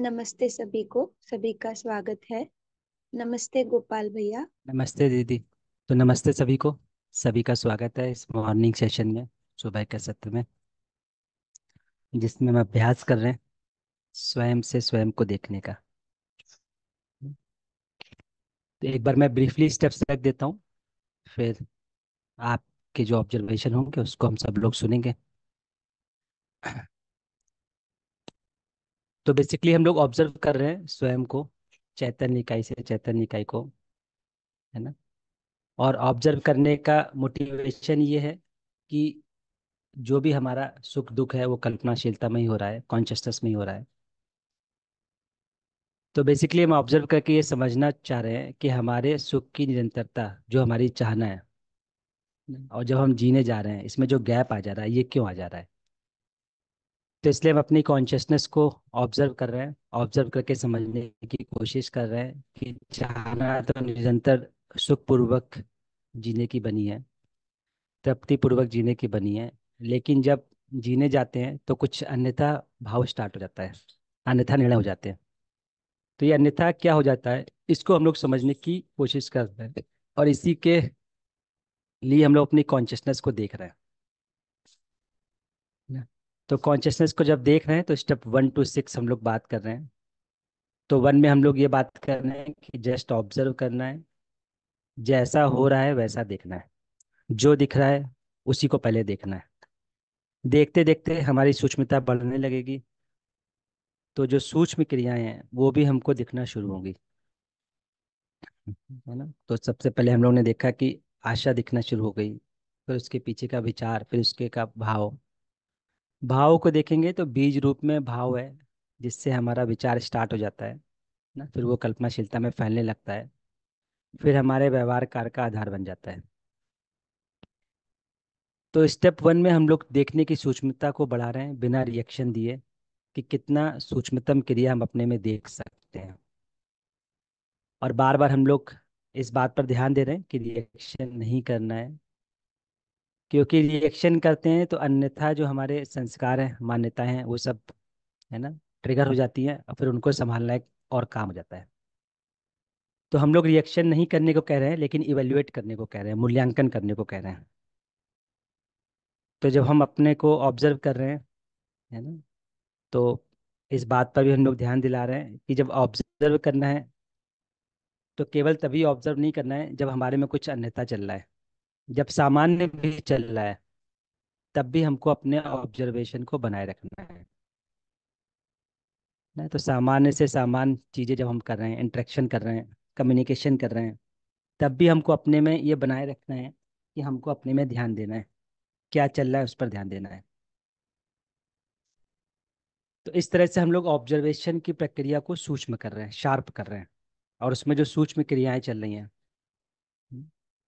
नमस्ते सभी को सभी का स्वागत है नमस्ते गोपाल भैया नमस्ते दीदी तो नमस्ते सभी को सभी का स्वागत है इस मॉर्निंग सेशन में सुबह के सत्र में जिसमें हम अभ्यास कर रहे हैं स्वयं से स्वयं को देखने का तो एक बार मैं ब्रीफली स्टेप्स रख देता हूँ फिर आपके जो ऑब्जर्वेशन होंगे उसको हम सब लोग सुनेंगे तो बेसिकली हम लोग ऑब्जर्व कर रहे हैं स्वयं को चैतन्य इकाई से चैतन्य इकाई को है ना और ऑब्जर्व करने का मोटिवेशन ये है कि जो भी हमारा सुख दुख है वो कल्पनाशीलता में ही हो रहा है कॉन्शियसनेस में ही हो रहा है तो बेसिकली हम ऑब्जर्व करके ये समझना चाह रहे हैं कि हमारे सुख की निरंतरता जो हमारी चाहना है और जब हम जीने जा रहे हैं इसमें जो गैप आ जा रहा है ये क्यों आ जा रहा है तो इसलिए हम अपनी कॉन्शियसनेस को ऑब्जर्व कर रहे हैं ऑब्जर्व करके समझने की कोशिश कर रहे हैं कि चाहना तो निरंतर सुखपूर्वक जीने की बनी है तृप्तिपूर्वक जीने की बनी है लेकिन जब जीने जाते हैं तो कुछ अन्यथा भाव स्टार्ट हो जाता है अन्यथा निर्णय हो जाते हैं तो ये अन्यथा क्या हो जाता है इसको हम लोग समझने की कोशिश कर रहे हैं और इसी के लिए हम लोग अपनी कॉन्शियसनेस को देख रहे हैं तो कॉन्शियसनेस को जब देख रहे हैं तो स्टेप वन टू सिक्स हम लोग बात कर रहे हैं तो वन में हम लोग ये बात कर रहे हैं कि जस्ट ऑब्जर्व करना है जैसा हो रहा है वैसा देखना है जो दिख रहा है उसी को पहले देखना है देखते देखते हमारी सूक्ष्मता बढ़ने लगेगी तो जो सूक्ष्म क्रियाएं हैं वो भी हमको दिखना शुरू होंगी है ना तो सबसे पहले हम लोग ने देखा कि आशा दिखना शुरू हो गई फिर उसके पीछे का विचार फिर उसके का भाव भाव को देखेंगे तो बीज रूप में भाव है जिससे हमारा विचार स्टार्ट हो जाता है ना फिर वो कल्पनाशीलता में फैलने लगता है फिर हमारे व्यवहार कार्य का आधार बन जाता है तो स्टेप वन में हम लोग देखने की सूक्ष्मता को बढ़ा रहे हैं बिना रिएक्शन दिए कि कितना सूक्ष्मतम क्रिया हम अपने में देख सकते हैं और बार बार हम लोग इस बात पर ध्यान दे रहे हैं कि रिएक्शन नहीं करना है क्योंकि रिएक्शन करते हैं तो अन्यथा जो हमारे संस्कार हैं मान्यताएं हैं वो सब है ना ट्रिगर हो जाती हैं और फिर उनको संभालना एक और काम हो जाता है तो हम लोग रिएक्शन नहीं करने को कह रहे हैं लेकिन इवेल्युएट करने को कह रहे हैं मूल्यांकन करने को कह रहे हैं तो जब हम अपने को ऑब्जर्व कर रहे हैं है ना तो इस बात पर भी हम लोग ध्यान दिला रहे हैं कि जब ऑब्जर्व करना है तो केवल तभी ऑब्जर्व नहीं करना है जब हमारे में कुछ अन्यथा चल रहा है जब सामान्य भी चल रहा है तब भी हमको अपने ऑब्जर्वेशन को बनाए रखना है ना तो सामान्य से सामान्य चीज़ें जब हम कर रहे हैं इंट्रैक्शन कर रहे हैं कम्युनिकेशन कर रहे हैं तब भी हमको अपने में ये बनाए रखना है कि हमको अपने में ध्यान देना है क्या चल रहा है उस पर ध्यान देना है तो इस तरह से हम लोग ऑब्जर्वेशन की प्रक्रिया को सूक्ष्म कर रहे हैं शार्प कर रहे हैं और उसमें जो सूक्ष्म क्रियाएं चल रही हैं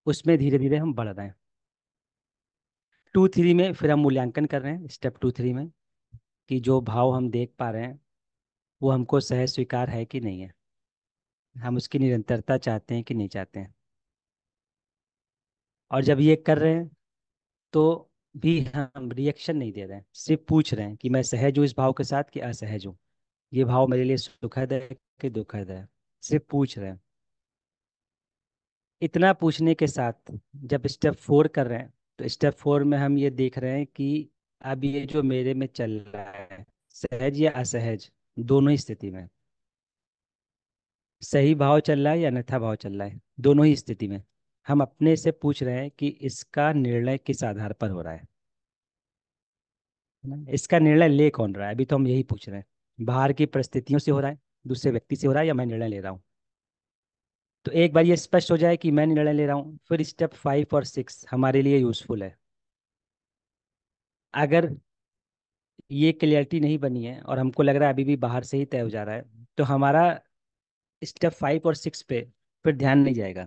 उसमें धीरे धीरे हम बढ़ रहे हैं टू थ्री में फिर हम मूल्यांकन कर रहे हैं स्टेप टू थ्री में कि जो भाव हम देख पा रहे हैं वो हमको सहज स्वीकार है कि नहीं है हम उसकी निरंतरता चाहते हैं कि नहीं चाहते हैं और जब ये कर रहे हैं तो भी हम रिएक्शन नहीं दे रहे हैं सिर्फ पूछ रहे हैं कि मैं सहज हूँ इस भाव के साथ कि असहज हूँ ये भाव मेरे लिए सुखद है कि दुखद है सिर्फ पूछ रहे हैं इतना पूछने के साथ जब स्टेप फोर कर रहे हैं तो स्टेप फोर में हम ये देख रहे हैं कि अब ये जो मेरे में चल रहा है सहज या असहज दोनों ही स्थिति में सही भाव चल रहा है या अन्यथा भाव चल रहा है दोनों ही स्थिति में हम अपने से पूछ रहे हैं कि इसका निर्णय किस आधार पर हो रहा है इसका निर्णय ले कौन रहा है अभी तो हम यही पूछ रहे हैं बाहर की परिस्थितियों से हो रहा है दूसरे व्यक्ति से हो रहा है या मैं निर्णय ले रहा हूँ तो एक बार ये स्पष्ट हो जाए कि मैं निर्णय ले रहा हूँ फिर स्टेप फाइव और सिक्स हमारे लिए यूजफुल है अगर ये क्लियरिटी नहीं बनी है और हमको लग रहा है अभी भी बाहर से ही तय हो जा रहा है तो हमारा स्टेप फाइव और सिक्स पे फिर ध्यान नहीं जाएगा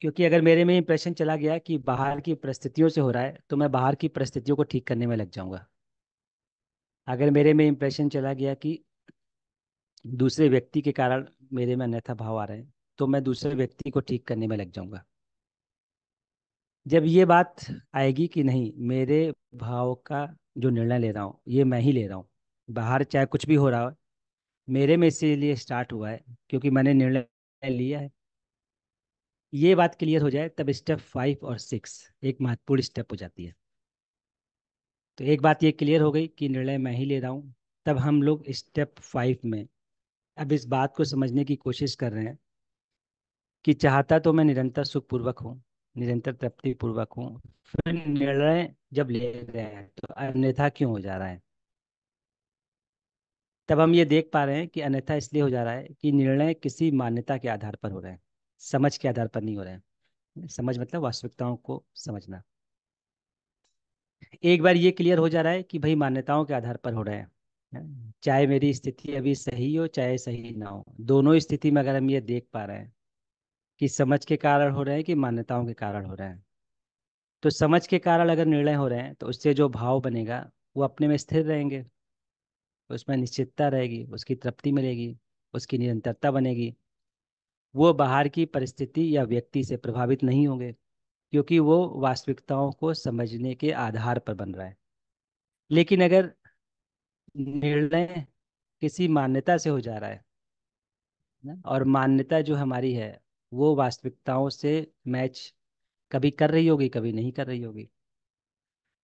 क्योंकि अगर मेरे में इंप्रेशन चला गया कि बाहर की परिस्थितियों से हो रहा है तो मैं बाहर की परिस्थितियों को ठीक करने में लग जाऊंगा अगर मेरे में इंप्रेशन चला गया कि दूसरे व्यक्ति के कारण मेरे में अन्यथा भाव आ रहे हैं तो मैं दूसरे व्यक्ति को ठीक करने में लग जाऊंगा जब ये बात आएगी कि नहीं मेरे भाव का जो निर्णय ले रहा हूँ ये मैं ही ले रहा हूँ बाहर चाहे कुछ भी हो रहा हो मेरे में इसीलिए स्टार्ट हुआ है क्योंकि मैंने निर्णय लिया है ये बात क्लियर हो जाए तब स्टेप फाइव और सिक्स एक महत्वपूर्ण स्टेप हो जाती है तो एक बात ये क्लियर हो गई कि निर्णय मैं ही ले रहा हूँ तब हम लोग स्टेप फाइव में अब इस बात को समझने की कोशिश कर रहे हैं कि चाहता तो मैं निरंतर सुखपूर्वक हूँ निरंतर तृप्ति पूर्वक हूँ फिर निर्णय जब ले रहे हैं तो अन्यथा क्यों हो जा रहा है तब हम ये देख पा रहे हैं कि अन्यथा इसलिए हो जा रहा है कि निर्णय किसी मान्यता के आधार पर हो रहे हैं समझ के आधार पर नहीं हो रहे हैं समझ मतलब वास्तविकताओं को समझना एक बार ये क्लियर हो जा रहा है कि भाई मान्यताओं के आधार पर हो रहे हैं चाहे मेरी स्थिति अभी सही हो चाहे सही ना हो दोनों स्थिति में अगर हम ये देख पा रहे हैं कि समझ के कारण हो रहे हैं कि मान्यताओं के कारण हो रहे हैं तो समझ के कारण अगर निर्णय हो रहे हैं तो उससे जो भाव बनेगा वो अपने में स्थिर रहेंगे उसमें निश्चितता रहेगी उसकी तृप्ति मिलेगी उसकी निरंतरता बनेगी वो बाहर की परिस्थिति या व्यक्ति से प्रभावित नहीं होंगे क्योंकि वो वास्तविकताओं को समझने के आधार पर बन रहा है लेकिन अगर निर्णय किसी मान्यता से हो जा रहा है ना? और मान्यता जो हमारी है वो वास्तविकताओं से मैच कभी कर रही होगी कभी नहीं कर रही होगी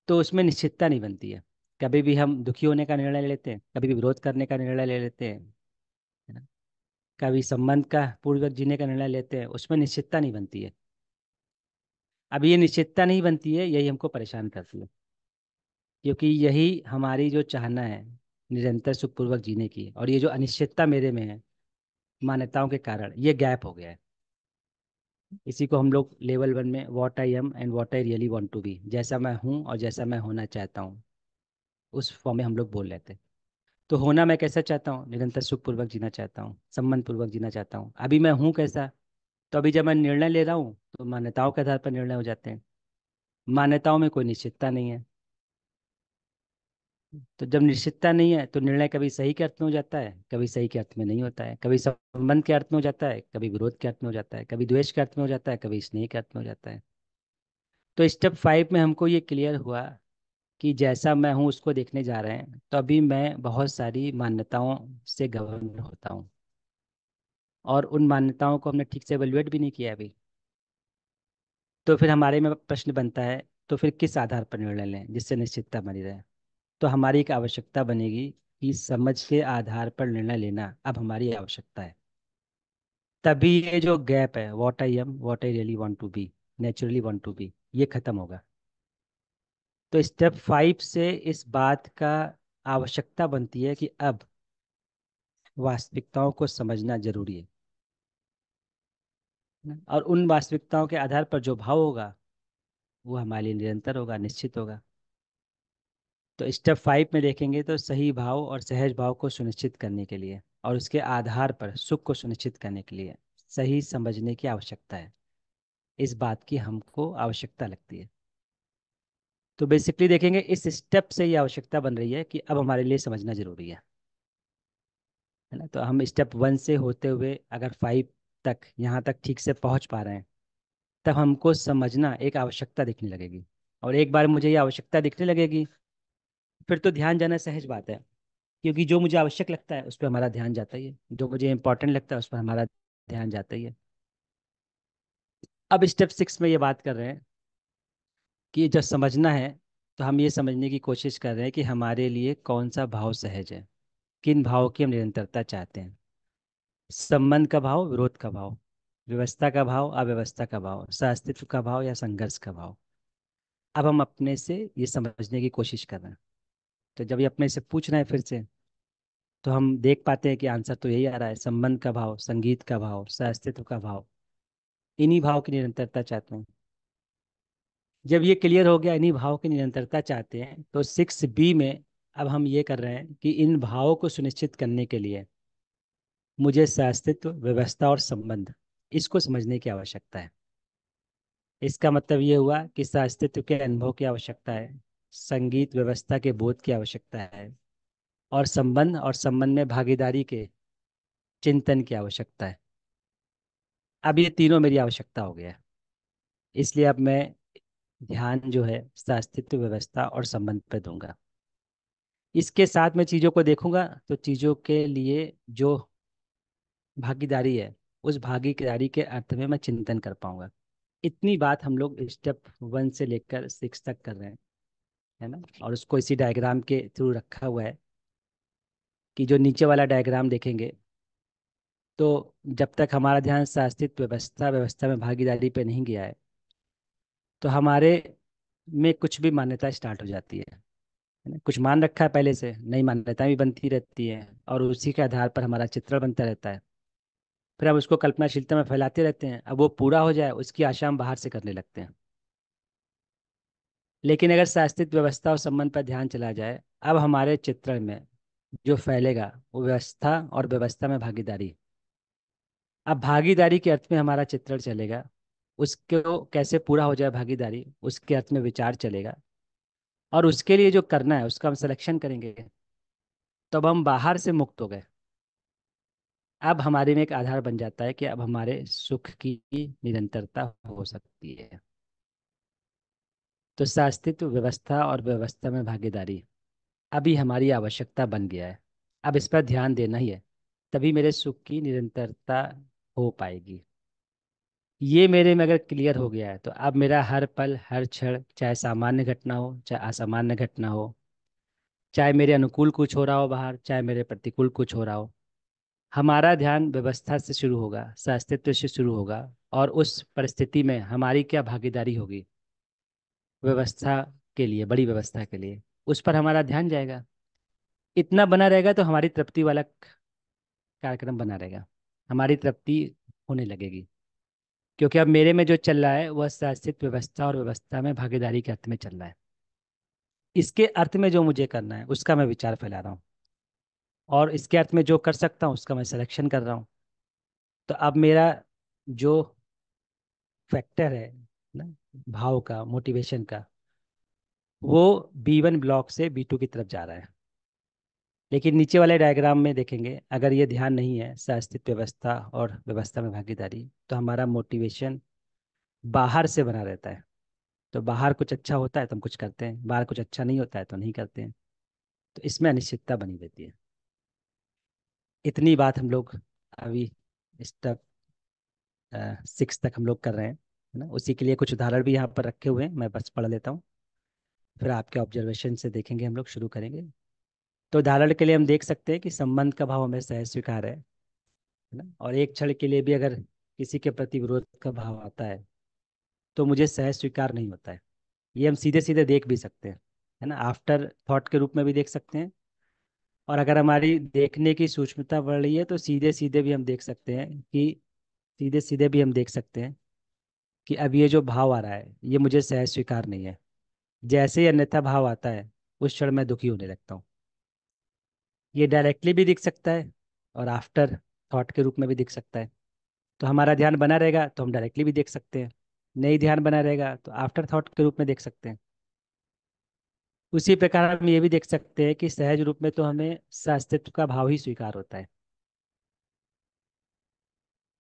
तो उसमें निश्चितता नहीं बनती है कभी भी हम दुखी होने का निर्णय ले लेते हैं कभी भी विरोध करने का निर्णय ले लेते हैं कभी संबंध का पूर्वक जीने का निर्णय लेते हैं उसमें निश्चितता नहीं बनती है अब ये निश्चितता नहीं बनती है यही हमको परेशान करती है क्योंकि यही हमारी जो चाहना है निरंतर सुखपूर्वक जीने की और ये जो अनिश्चितता मेरे में है मान्यताओं के कारण ये गैप हो गया है इसी को हम लोग लेवल वन में what I am and what I really want to be जैसा मैं हूँ और जैसा मैं होना चाहता हूँ उस फॉर्म में हम लोग बोल लेते तो होना मैं कैसा चाहता हूँ निरंतर सुखपूर्वक जीना चाहता हूँ सम्मानपूर्वक जीना चाहता हूँ अभी मैं हूँ कैसा तो अभी जब मैं निर्णय ले रहा हूँ तो मान्यताओं के आधार पर निर्णय हो जाते हैं मान्यताओं में कोई निश्चितता नहीं है तो जब निश्चितता नहीं है तो निर्णय कभी सही के अर्थ में हो जाता है कभी सही के अर्थ में नहीं होता है कभी संबंध के अर्थ में हो जाता है कभी विरोध के अर्थ में हो जाता है कभी द्वेष के अर्थ में हो जाता है कभी स्नेह के अर्थ में हो जाता है तो स्टेप फाइव में हमको ये क्लियर हुआ कि जैसा मैं हूँ उसको देखने जा रहे हैं तो अभी मैं बहुत सारी मान्यताओं से गवर्न होता हूँ और उन मान्यताओं को हमने ठीक से एवेलुएट भी नहीं किया अभी तो फिर हमारे में प्रश्न बनता है तो फिर किस आधार पर निर्णय लें जिससे निश्चितता बनी रहे तो हमारी एक आवश्यकता बनेगी कि समझ के आधार पर निर्णय लेना अब हमारी आवश्यकता है तभी ये जो गैप है what I am what I really want to be naturally want to be ये खत्म होगा तो स्टेप फाइव से इस बात का आवश्यकता बनती है कि अब वास्तविकताओं को समझना जरूरी है और उन वास्तविकताओं के आधार पर जो भाव होगा वो हमारे लिए निरंतर होगा निश्चित होगा तो स्टेप फाइव में देखेंगे तो सही भाव और सहज भाव को सुनिश्चित करने के लिए और उसके आधार पर सुख को सुनिश्चित करने के लिए सही समझने की आवश्यकता है इस बात की हमको आवश्यकता लगती है तो बेसिकली देखेंगे इस स्टेप से ये आवश्यकता बन रही है कि अब हमारे लिए समझना जरूरी है है ना तो हम स्टेप वन से होते हुए अगर फाइव तक यहाँ तक ठीक से पहुँच पा रहे हैं तब हमको समझना एक आवश्यकता दिखने लगेगी और एक बार मुझे ये आवश्यकता दिखने लगेगी फिर तो ध्यान जाना सहज बात है क्योंकि जो मुझे आवश्यक लगता है उस पर हमारा ध्यान जाता ही है जो मुझे इंपॉर्टेंट लगता है उस पर हमारा ध्यान जाता ही है अब स्टेप सिक्स में ये बात कर रहे हैं कि जब समझना है तो हम ये समझने की कोशिश कर रहे हैं कि हमारे लिए कौन सा भाव सहज है किन भाव की हम निरंतरता चाहते हैं संबंध का भाव विरोध का भाव व्यवस्था का भाव अव्यवस्था का भाव सअस्तित्व का भाव या संघर्ष का भाव अब हम अपने से ये समझने की कोशिश कर रहे हैं तो जब ये अपने से पूछ रहे हैं फिर से तो हम देख पाते हैं कि आंसर तो यही आ रहा है संबंध का भाव संगीत का भाव अस्तित्व का भाव इन्हीं भाव की निरंतरता चाहते हैं जब ये क्लियर हो गया इन्हीं भाव की निरंतरता चाहते हैं तो सिक्स बी में अब हम ये कर रहे हैं कि इन भावों को सुनिश्चित करने के लिए मुझे सअस्तित्व व्यवस्था और संबंध इसको समझने की आवश्यकता है इसका मतलब ये हुआ कि सअस्तित्व के अनुभव की आवश्यकता है संगीत व्यवस्था के बोध की आवश्यकता है और संबंध और संबंध में भागीदारी के चिंतन की आवश्यकता है अब ये तीनों मेरी आवश्यकता हो गया इसलिए अब मैं ध्यान जो है अस्तित्व व्यवस्था और संबंध पर दूंगा इसके साथ मैं चीज़ों को देखूंगा तो चीज़ों के लिए जो भागीदारी है उस भागीदारी के अर्थ में मैं चिंतन कर पाऊंगा इतनी बात हम लोग स्टेप वन से लेकर सिक्स तक कर रहे हैं है ना और उसको इसी डायग्राम के थ्रू रखा हुआ है कि जो नीचे वाला डायग्राम देखेंगे तो जब तक हमारा ध्यान शास्त्रित व्यवस्था व्यवस्था में भागीदारी पे नहीं गया है तो हमारे में कुछ भी मान्यता स्टार्ट हो जाती है कुछ मान रखा है पहले से नई मान्यता भी बनती रहती है और उसी के आधार पर हमारा चित्रण बनता रहता है फिर हम उसको कल्पनाशीलता में फैलाते रहते हैं अब वो पूरा हो जाए उसकी आशा हम बाहर से करने लगते हैं लेकिन अगर शास्त्रित व्यवस्था और संबंध पर ध्यान चला जाए अब हमारे चित्रण में जो फैलेगा वो व्यवस्था और व्यवस्था में भागीदारी अब भागीदारी के अर्थ में हमारा चित्रण चलेगा उसको कैसे पूरा हो जाए भागीदारी उसके अर्थ में विचार चलेगा और उसके लिए जो करना है उसका हम सिलेक्शन करेंगे तो हम बाहर से मुक्त हो गए अब हमारे में एक आधार बन जाता है कि अब हमारे सुख की निरंतरता हो सकती है तो सास्तित्व व्यवस्था और व्यवस्था में भागीदारी अभी हमारी आवश्यकता बन गया है अब इस पर ध्यान देना ही है तभी मेरे सुख की निरंतरता हो पाएगी ये मेरे में अगर क्लियर हो गया है तो अब मेरा हर पल हर क्षण चाहे सामान्य घटना हो चाहे असामान्य घटना हो चाहे मेरे अनुकूल कुछ हो रहा हो बाहर चाहे मेरे प्रतिकूल कुछ हो रहा हो हमारा ध्यान व्यवस्था से शुरू होगा सस्तित्व से शुरू होगा और उस परिस्थिति में हमारी क्या भागीदारी होगी व्यवस्था के लिए बड़ी व्यवस्था के लिए उस पर हमारा ध्यान जाएगा इतना बना रहेगा तो हमारी तृप्ति वाला कार्यक्रम बना रहेगा हमारी तृप्ति होने लगेगी क्योंकि अब मेरे में जो चल रहा है वह शासित व्यवस्था और व्यवस्था में भागीदारी के अर्थ में चल रहा है इसके अर्थ में जो मुझे करना है उसका मैं विचार फैला रहा हूँ और इसके अर्थ में जो कर सकता हूँ उसका मैं सिलेक्शन कर रहा हूँ तो अब मेरा जो फैक्टर है ना भाव का मोटिवेशन का हम्म। वो बी वन ब्लॉक से बी टू की तरफ जा रहा है लेकिन नीचे वाले डायग्राम में देखेंगे अगर ये ध्यान नहीं है अस्तित्व व्यवस्था और व्यवस्था में भागीदारी तो हमारा मोटिवेशन बाहर से बना रहता है तो बाहर कुछ अच्छा होता है तो हम कुछ करते हैं बाहर कुछ अच्छा नहीं होता है तो नहीं करते हैं तो इसमें अनिश्चितता बनी रहती है इतनी बात हम लोग अभी स्टेप सिक्स तक हम लोग कर रहे हैं ना उसी के लिए कुछ उदाहरण भी यहाँ पर रखे हुए हैं मैं बस पढ़ लेता हूँ फिर आपके ऑब्जर्वेशन से देखेंगे हम लोग शुरू करेंगे तो उदाहरण के लिए हम देख सकते हैं कि संबंध का भाव हमें सहज स्वीकार है ना और एक क्षण के लिए भी अगर किसी के प्रति विरोध का भाव आता है तो मुझे सहज स्वीकार नहीं होता है ये हम सीधे सीधे देख भी सकते हैं है ना आफ्टर थॉट के रूप में भी देख सकते हैं और अगर हमारी देखने की सूक्ष्मता बढ़ रही है तो सीधे सीधे भी हम देख सकते हैं कि सीधे सीधे भी हम देख सकते हैं कि अब ये जो भाव आ रहा है ये मुझे सहज स्वीकार नहीं है जैसे ही अन्यथा भाव आता है उस क्षण मैं दुखी होने लगता हूँ ये डायरेक्टली भी दिख सकता है और आफ्टर थॉट के रूप में भी दिख सकता है तो हमारा ध्यान बना रहेगा तो हम डायरेक्टली भी देख सकते हैं नहीं ध्यान बना रहेगा तो आफ्टर थॉट के रूप में देख सकते हैं उसी प्रकार हम ये भी देख सकते हैं कि सहज रूप में तो हमें सअस्तित्व का भाव ही स्वीकार होता है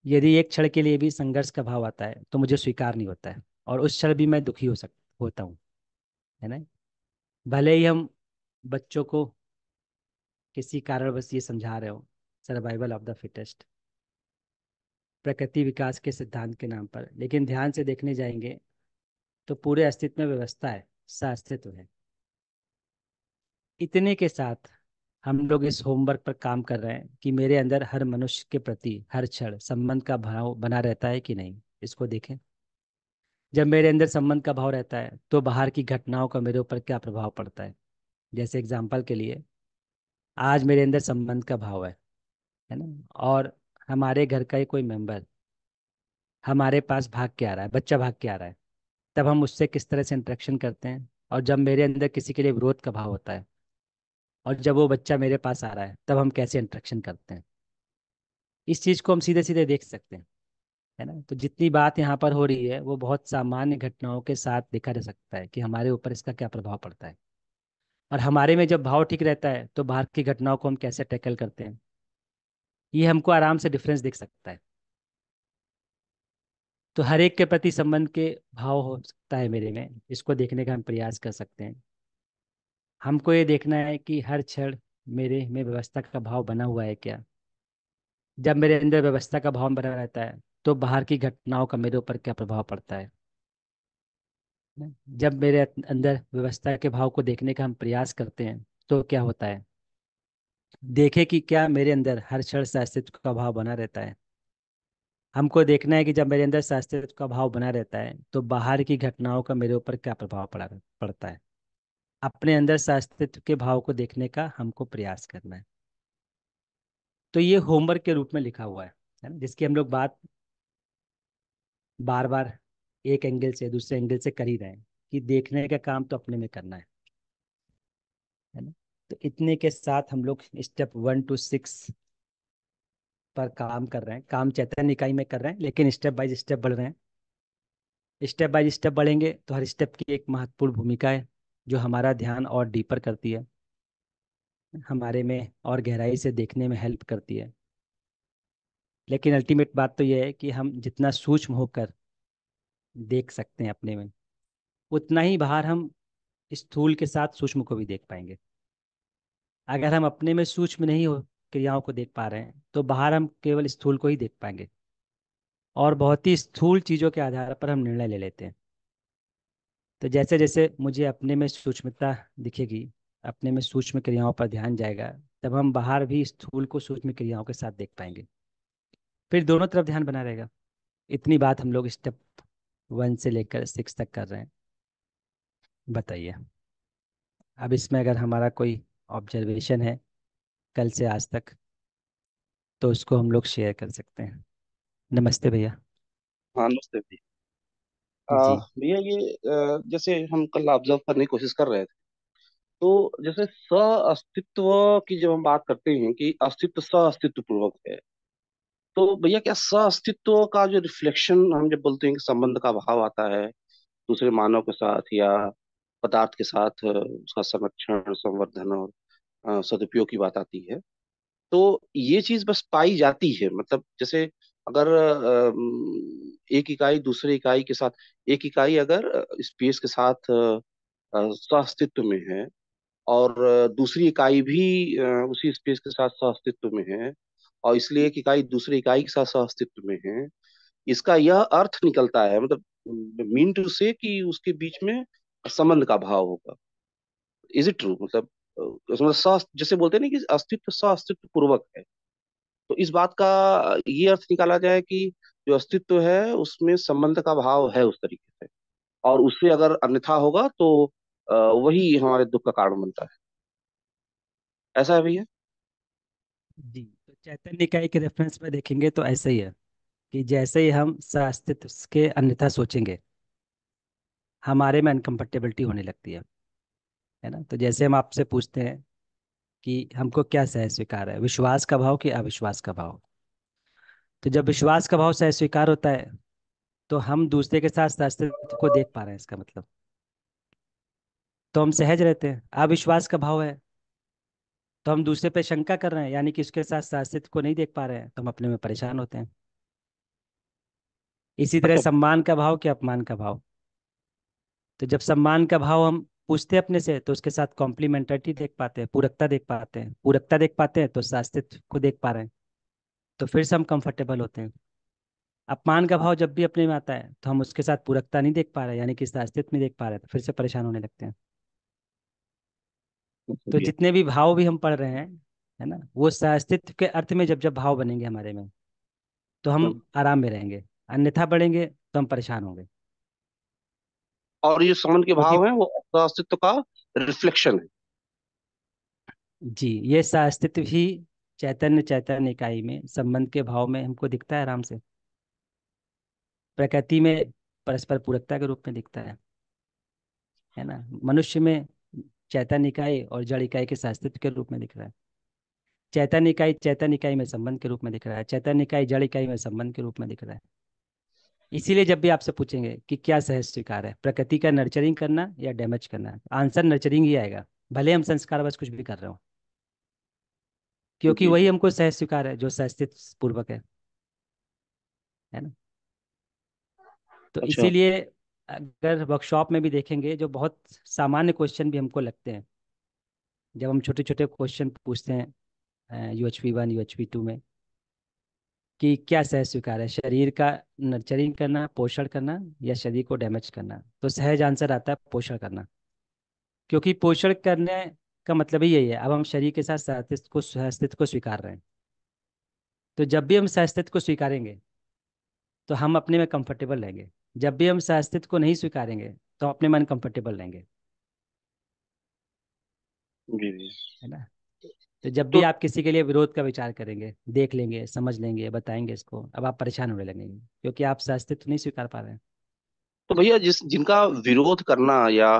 यदि एक क्षण के लिए भी संघर्ष का भाव आता है तो मुझे स्वीकार नहीं होता है और उस क्षण भी मैं दुखी हो सक होता हूँ है ना भले ही हम बच्चों को किसी कारणवश ये समझा रहे हो सर्वाइवल ऑफ द फिटेस्ट प्रकृति विकास के सिद्धांत के नाम पर लेकिन ध्यान से देखने जाएंगे तो पूरे अस्तित्व में व्यवस्था है सा अस्तित्व है इतने के साथ हम लोग इस होमवर्क पर काम कर रहे हैं कि मेरे अंदर हर मनुष्य के प्रति हर क्षण संबंध का भाव बना रहता है कि नहीं इसको देखें जब मेरे अंदर संबंध का भाव रहता है तो बाहर की घटनाओं का मेरे ऊपर क्या प्रभाव पड़ता है जैसे एग्जाम्पल के लिए आज मेरे अंदर संबंध का भाव है है ना और हमारे घर का ही कोई मेंबर हमारे पास भाग के आ रहा है बच्चा भाग के आ रहा है तब हम उससे किस तरह से इंट्रैक्शन करते हैं और जब मेरे अंदर किसी के लिए विरोध का भाव होता है और जब वो बच्चा मेरे पास आ रहा है तब हम कैसे इंट्रेक्शन करते हैं इस चीज़ को हम सीधे सीधे देख सकते हैं है ना तो जितनी बात यहाँ पर हो रही है वो बहुत सामान्य घटनाओं के साथ देखा जा सकता है कि हमारे ऊपर इसका क्या प्रभाव पड़ता है और हमारे में जब भाव ठीक रहता है तो बाहर की घटनाओं को हम कैसे टैकल करते हैं ये हमको आराम से डिफरेंस देख सकता है तो हर एक के प्रति संबंध के भाव हो सकता है मेरे में इसको देखने का हम प्रयास कर सकते हैं हमको ये देखना है कि हर क्षण मेरे में व्यवस्था का भाव बना हुआ है क्या जब मेरे अंदर व्यवस्था का भाव बना रहता है तो बाहर की घटनाओं का मेरे ऊपर क्या प्रभाव पड़ता है जब मेरे अं-, अंदर व्यवस्था के भाव को देखने का हम प्रयास करते हैं तो क्या होता है देखे कि क्या मेरे अंदर हर क्षण शास्त्रित्व का भाव बना रहता है हमको देखना है कि जब मेरे अंदर शास्त्रित्व का भाव बना रहता है तो बाहर की घटनाओं का मेरे ऊपर क्या प्रभाव पड़ा पड़ता है अपने अंदर सास्तित्व के भाव को देखने का हमको प्रयास करना है तो ये होमवर्क के रूप में लिखा हुआ है जिसकी हम लोग बात बार बार एक एंगल से दूसरे एंगल से कर ही रहे हैं कि देखने का काम तो अपने में करना है है ना तो इतने के साथ हम लोग स्टेप वन टू सिक्स पर काम कर रहे हैं काम चैतन्य इकाई में कर रहे हैं लेकिन स्टेप बाय स्टेप बढ़ रहे हैं स्टेप बाय स्टेप बढ़ेंगे तो हर स्टेप की एक महत्वपूर्ण भूमिका है जो हमारा ध्यान और डीपर करती है हमारे में और गहराई से देखने में हेल्प करती है लेकिन अल्टीमेट बात तो यह है कि हम जितना सूक्ष्म होकर देख सकते हैं अपने में उतना ही बाहर हम स्थूल के साथ सूक्ष्म को भी देख पाएंगे अगर हम अपने में सूक्ष्म नहीं हो क्रियाओं को देख पा रहे हैं तो बाहर हम केवल स्थूल को ही देख पाएंगे और बहुत ही स्थूल चीज़ों के आधार पर हम निर्णय ले लेते हैं तो जैसे जैसे मुझे अपने में सूक्ष्मता दिखेगी अपने में सूक्ष्म क्रियाओं पर ध्यान जाएगा तब हम बाहर भी स्थूल को सूक्ष्म क्रियाओं के साथ देख पाएंगे फिर दोनों तरफ ध्यान बना रहेगा इतनी बात हम लोग स्टेप वन से लेकर सिक्स तक कर रहे हैं बताइए अब इसमें अगर हमारा कोई ऑब्जर्वेशन है कल से आज तक तो उसको हम लोग शेयर कर सकते हैं नमस्ते भैया हाँ नमस्ते भैया भैया ये जैसे हम कल ऑब्जर्व करने की कोशिश कर रहे थे तो जैसे स अस्तित्व की जब हम बात करते हैं कि अस्तित्व स अस्तित्व पूर्वक है तो भैया क्या स अस्तित्व का जो रिफ्लेक्शन हम जब बोलते हैं कि संबंध का भाव आता है दूसरे मानव के साथ या पदार्थ के साथ उसका संरक्षण संवर्धन और सदुपयोग की बात आती है तो ये चीज बस पाई जाती है मतलब जैसे अगर एक इकाई दूसरे इकाई के साथ एक इकाई अगर स्पेस के साथ अस्तित्व में है और दूसरी इकाई भी उसी स्पेस के साथ अस्तित्व में है और इसलिए एक इकाई दूसरी इकाई के साथ अस्तित्व में है इसका यह अर्थ निकलता है मतलब मीन टू से कि उसके बीच में संबंध का भाव होगा इज इट ट्रू मतलब मतलब जैसे बोलते हैं ना कि अस्तित्व अस्तित्व पूर्वक है तो इस बात का ये अर्थ निकाला जाए कि जो अस्तित्व है उसमें संबंध का भाव है उस तरीके से और उससे अगर अन्यथा होगा तो वही हमारे दुख का कारण बनता है ऐसा है भैया जी तो चैतन्य का एक रेफरेंस में देखेंगे तो ऐसा ही है कि जैसे ही हम अस्तित्व के अन्यथा सोचेंगे हमारे में अनकम्फर्टेबिलिटी होने लगती है है ना तो जैसे हम आपसे पूछते हैं कि हमको क्या सह स्वीकार है विश्वास का भाव कि अविश्वास का भाव तो जब विश्वास का भाव सह स्वीकार होता है तो हम दूसरे के साथ अस्तित्व को देख पा रहे हैं इसका मतलब तो हम सहज रहते हैं अविश्वास का भाव है तो हम दूसरे पे शंका कर रहे हैं यानी कि उसके साथ अस्तित्व को नहीं देख पा रहे हैं तो हम अपने में परेशान होते हैं इसी तरह मतलब सम्मान का भाव कि अपमान का भाव तो जब सम्मान का भाव हम पूछते हैं अपने से तो उसके साथ कॉम्प्लीमेंटरिटी देख पाते हैं पूरकता देख पाते हैं पूरकता देख पाते हैं तो शास्त्रित्व को देख पा रहे हैं तो फिर से हम कंफर्टेबल होते हैं अपमान का भाव जब भी अपने में आता है तो हम उसके साथ पूरकता नहीं देख पा रहे यानी कि शास्त्रित्व नहीं देख पा रहे तो फिर से परेशान होने लगते हैं तो जितने भी भाव भी हम पढ़ रहे हैं है ना वो शास्त्रित्व के अर्थ में जब जब भाव बनेंगे हमारे में तो हम तो आराम में रहेंगे अन्यथा बढ़ेंगे तो हम परेशान होंगे और ये समन के भाव हैं वो अस्तित्व का रिफ्लेक्शन है जी ये अस्तित्व ही चैतन्य चैतन्य इकाई में संबंध के भाव में हमको दिखता है आराम से प्रकृति में परस्पर पूरकता के रूप में दिखता है है ना मनुष्य में चैतन्य इकाई और जड़ इकाई के अस्तित्व के रूप में दिख रहा है चैतन्य इकाई चैतन्य इकाई में संबंध के रूप में दिख रहा है चैतन्य इकाई जड़ इकाई में संबंध के रूप में दिख रहा है इसीलिए जब भी आपसे पूछेंगे कि क्या सहज स्वीकार है प्रकृति का नर्चरिंग करना या डैमेज करना आंसर नर्चरिंग ही आएगा भले हम संस्कार बस कुछ भी कर रहे हो क्योंकि वही हमको सहज स्वीकार है जो सहस्तित पूर्वक है है ना तो अच्छा। इसीलिए अगर वर्कशॉप में भी देखेंगे जो बहुत सामान्य क्वेश्चन भी हमको लगते हैं जब हम छोटे छोटे क्वेश्चन पूछते हैं U H one U H two में कि क्या सह स्वीकार है शरीर का नर्चरिंग करना पोषण करना या शरीर को डैमेज करना तो सहज आंसर आता है पोषण करना क्योंकि पोषण करने का मतलब ही यही है अब हम शरीर के साथ सहस्तित्व को सहस्तित्व को स्वीकार रहे हैं तो जब भी हम सहस्तित्व को स्वीकारेंगे तो हम अपने में कंफर्टेबल रहेंगे जब भी हम सहस्तित्व को नहीं स्वीकारेंगे तो अपने मन कंफर्टेबल रहेंगे है ना तो जब भी तो, आप किसी के लिए विरोध का विचार करेंगे देख लेंगे समझ लेंगे बताएंगे इसको अब आप परेशान होने लगेंगे क्योंकि आप सस्तित्व नहीं स्वीकार पा रहे हैं तो भैया जिस जिनका विरोध करना या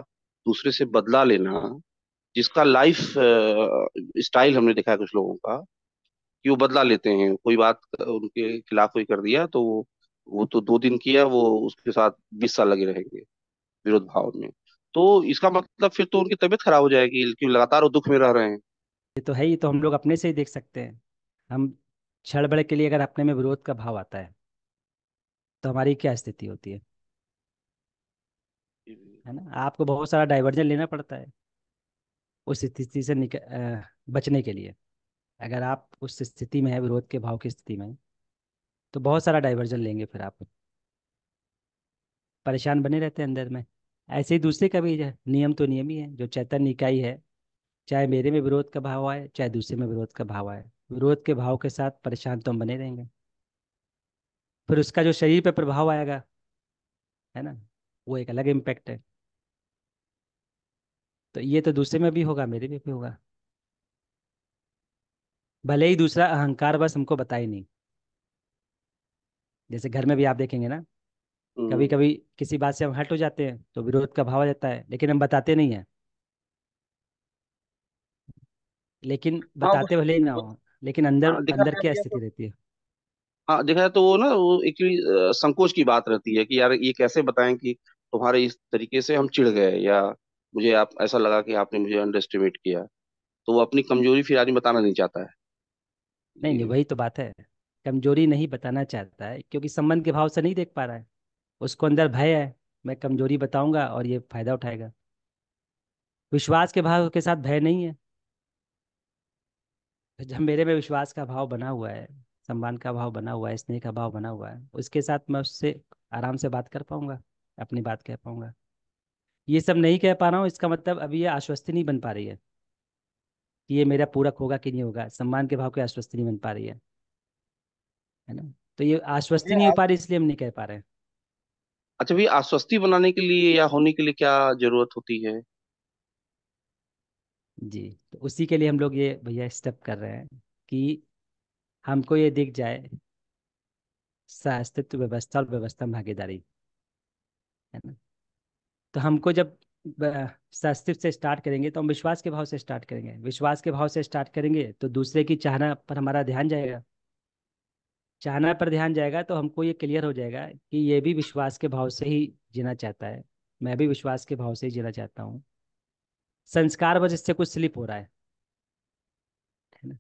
दूसरे से बदला लेना जिसका लाइफ स्टाइल हमने देखा है कुछ लोगों का कि वो बदला लेते हैं कोई बात उनके खिलाफ कोई कर दिया तो वो वो तो दो दिन किया वो उसके साथ बीस साल लगे रहेंगे विरोध भाव में तो इसका मतलब फिर तो उनकी तबीयत खराब हो जाएगी क्योंकि लगातार वो दुख में रह रहे हैं ये तो है ही तो हम लोग अपने से ही देख सकते हैं हम छड़बड़ के लिए अगर अपने में विरोध का भाव आता है तो हमारी क्या स्थिति होती है है ना आपको बहुत सारा डाइवर्जन लेना पड़ता है उस स्थिति से निक बचने के लिए अगर आप उस स्थिति में है विरोध के भाव की स्थिति में तो बहुत सारा डाइवर्जन लेंगे फिर आप परेशान बने रहते हैं अंदर में ऐसे ही दूसरे का भी नियम तो नियम ही है जो चैतन्य इकाई है चाहे मेरे में विरोध का भाव आए चाहे दूसरे में विरोध का भाव आए विरोध के भाव के साथ परेशान तो हम बने रहेंगे फिर उसका जो शरीर पर प्रभाव आएगा है ना वो एक अलग इम्पैक्ट है तो ये तो दूसरे में भी होगा मेरे में भी होगा भले ही दूसरा अहंकार बस हमको बता ही नहीं जैसे घर में भी आप देखेंगे ना कभी कभी किसी बात से हम हट हो जाते हैं तो विरोध का भाव आ जाता है लेकिन हम बताते नहीं है लेकिन हाँ, बताते भले ही ना हो लेकिन अंदर हाँ देखा अंदर जाए क्या स्थिति रहती है हाँ देखा जाए तो वो ना वो एक संकोच की बात रहती है कि यार ये कैसे बताएं कि तुम्हारे इस तरीके से हम चिढ़ गए या मुझे आप ऐसा लगा कि आपने मुझे अंडर एस्टिमेट किया तो वो अपनी कमजोरी फिर आदमी बताना नहीं चाहता है नहीं नहीं वही तो बात है कमजोरी नहीं बताना चाहता है क्योंकि संबंध के भाव से नहीं देख पा रहा है उसको अंदर भय है मैं कमजोरी बताऊंगा और ये फायदा उठाएगा विश्वास के भाव के साथ भय नहीं है जब मेरे में विश्वास का भाव बना हुआ है सम्मान का भाव बना हुआ है स्नेह का भाव बना हुआ है उसके साथ मैं उससे आराम से बात कर पाऊंगा अपनी बात कह पाऊंगा ये सब नहीं कह पा रहा हूँ इसका मतलब अभी ये आश्वस्ति नहीं बन पा रही है कि ये मेरा पूरक होगा कि नहीं होगा सम्मान के भाव की आश्वस्ति नहीं बन पा रही है है ना तो ये आश्वस्ति नहीं हो पा रही इसलिए हम नहीं कह पा रहे हैं अच्छा भैया आश्वस्ति बनाने के लिए या होने के लिए क्या जरूरत होती है जी तो उसी के लिए हम लोग ये भैया स्टेप कर रहे हैं कि हमको ये दिख जाए अस्तित्व व्यवस्था और व्यवस्था भागीदारी है ना तो हमको जब अस्तित्व से स्टार्ट करेंगे तो हम विश्वास के भाव से स्टार्ट करेंगे विश्वास के भाव से स्टार्ट करेंगे तो दूसरे की चाहना पर हमारा ध्यान जाएगा चाहना पर ध्यान जाएगा तो हमको ये क्लियर हो जाएगा कि ये भी विश्वास के भाव से ही जीना चाहता है मैं भी विश्वास के भाव से ही जीना चाहता हूँ संस्कार वजह से कुछ स्लिप हो रहा है है ना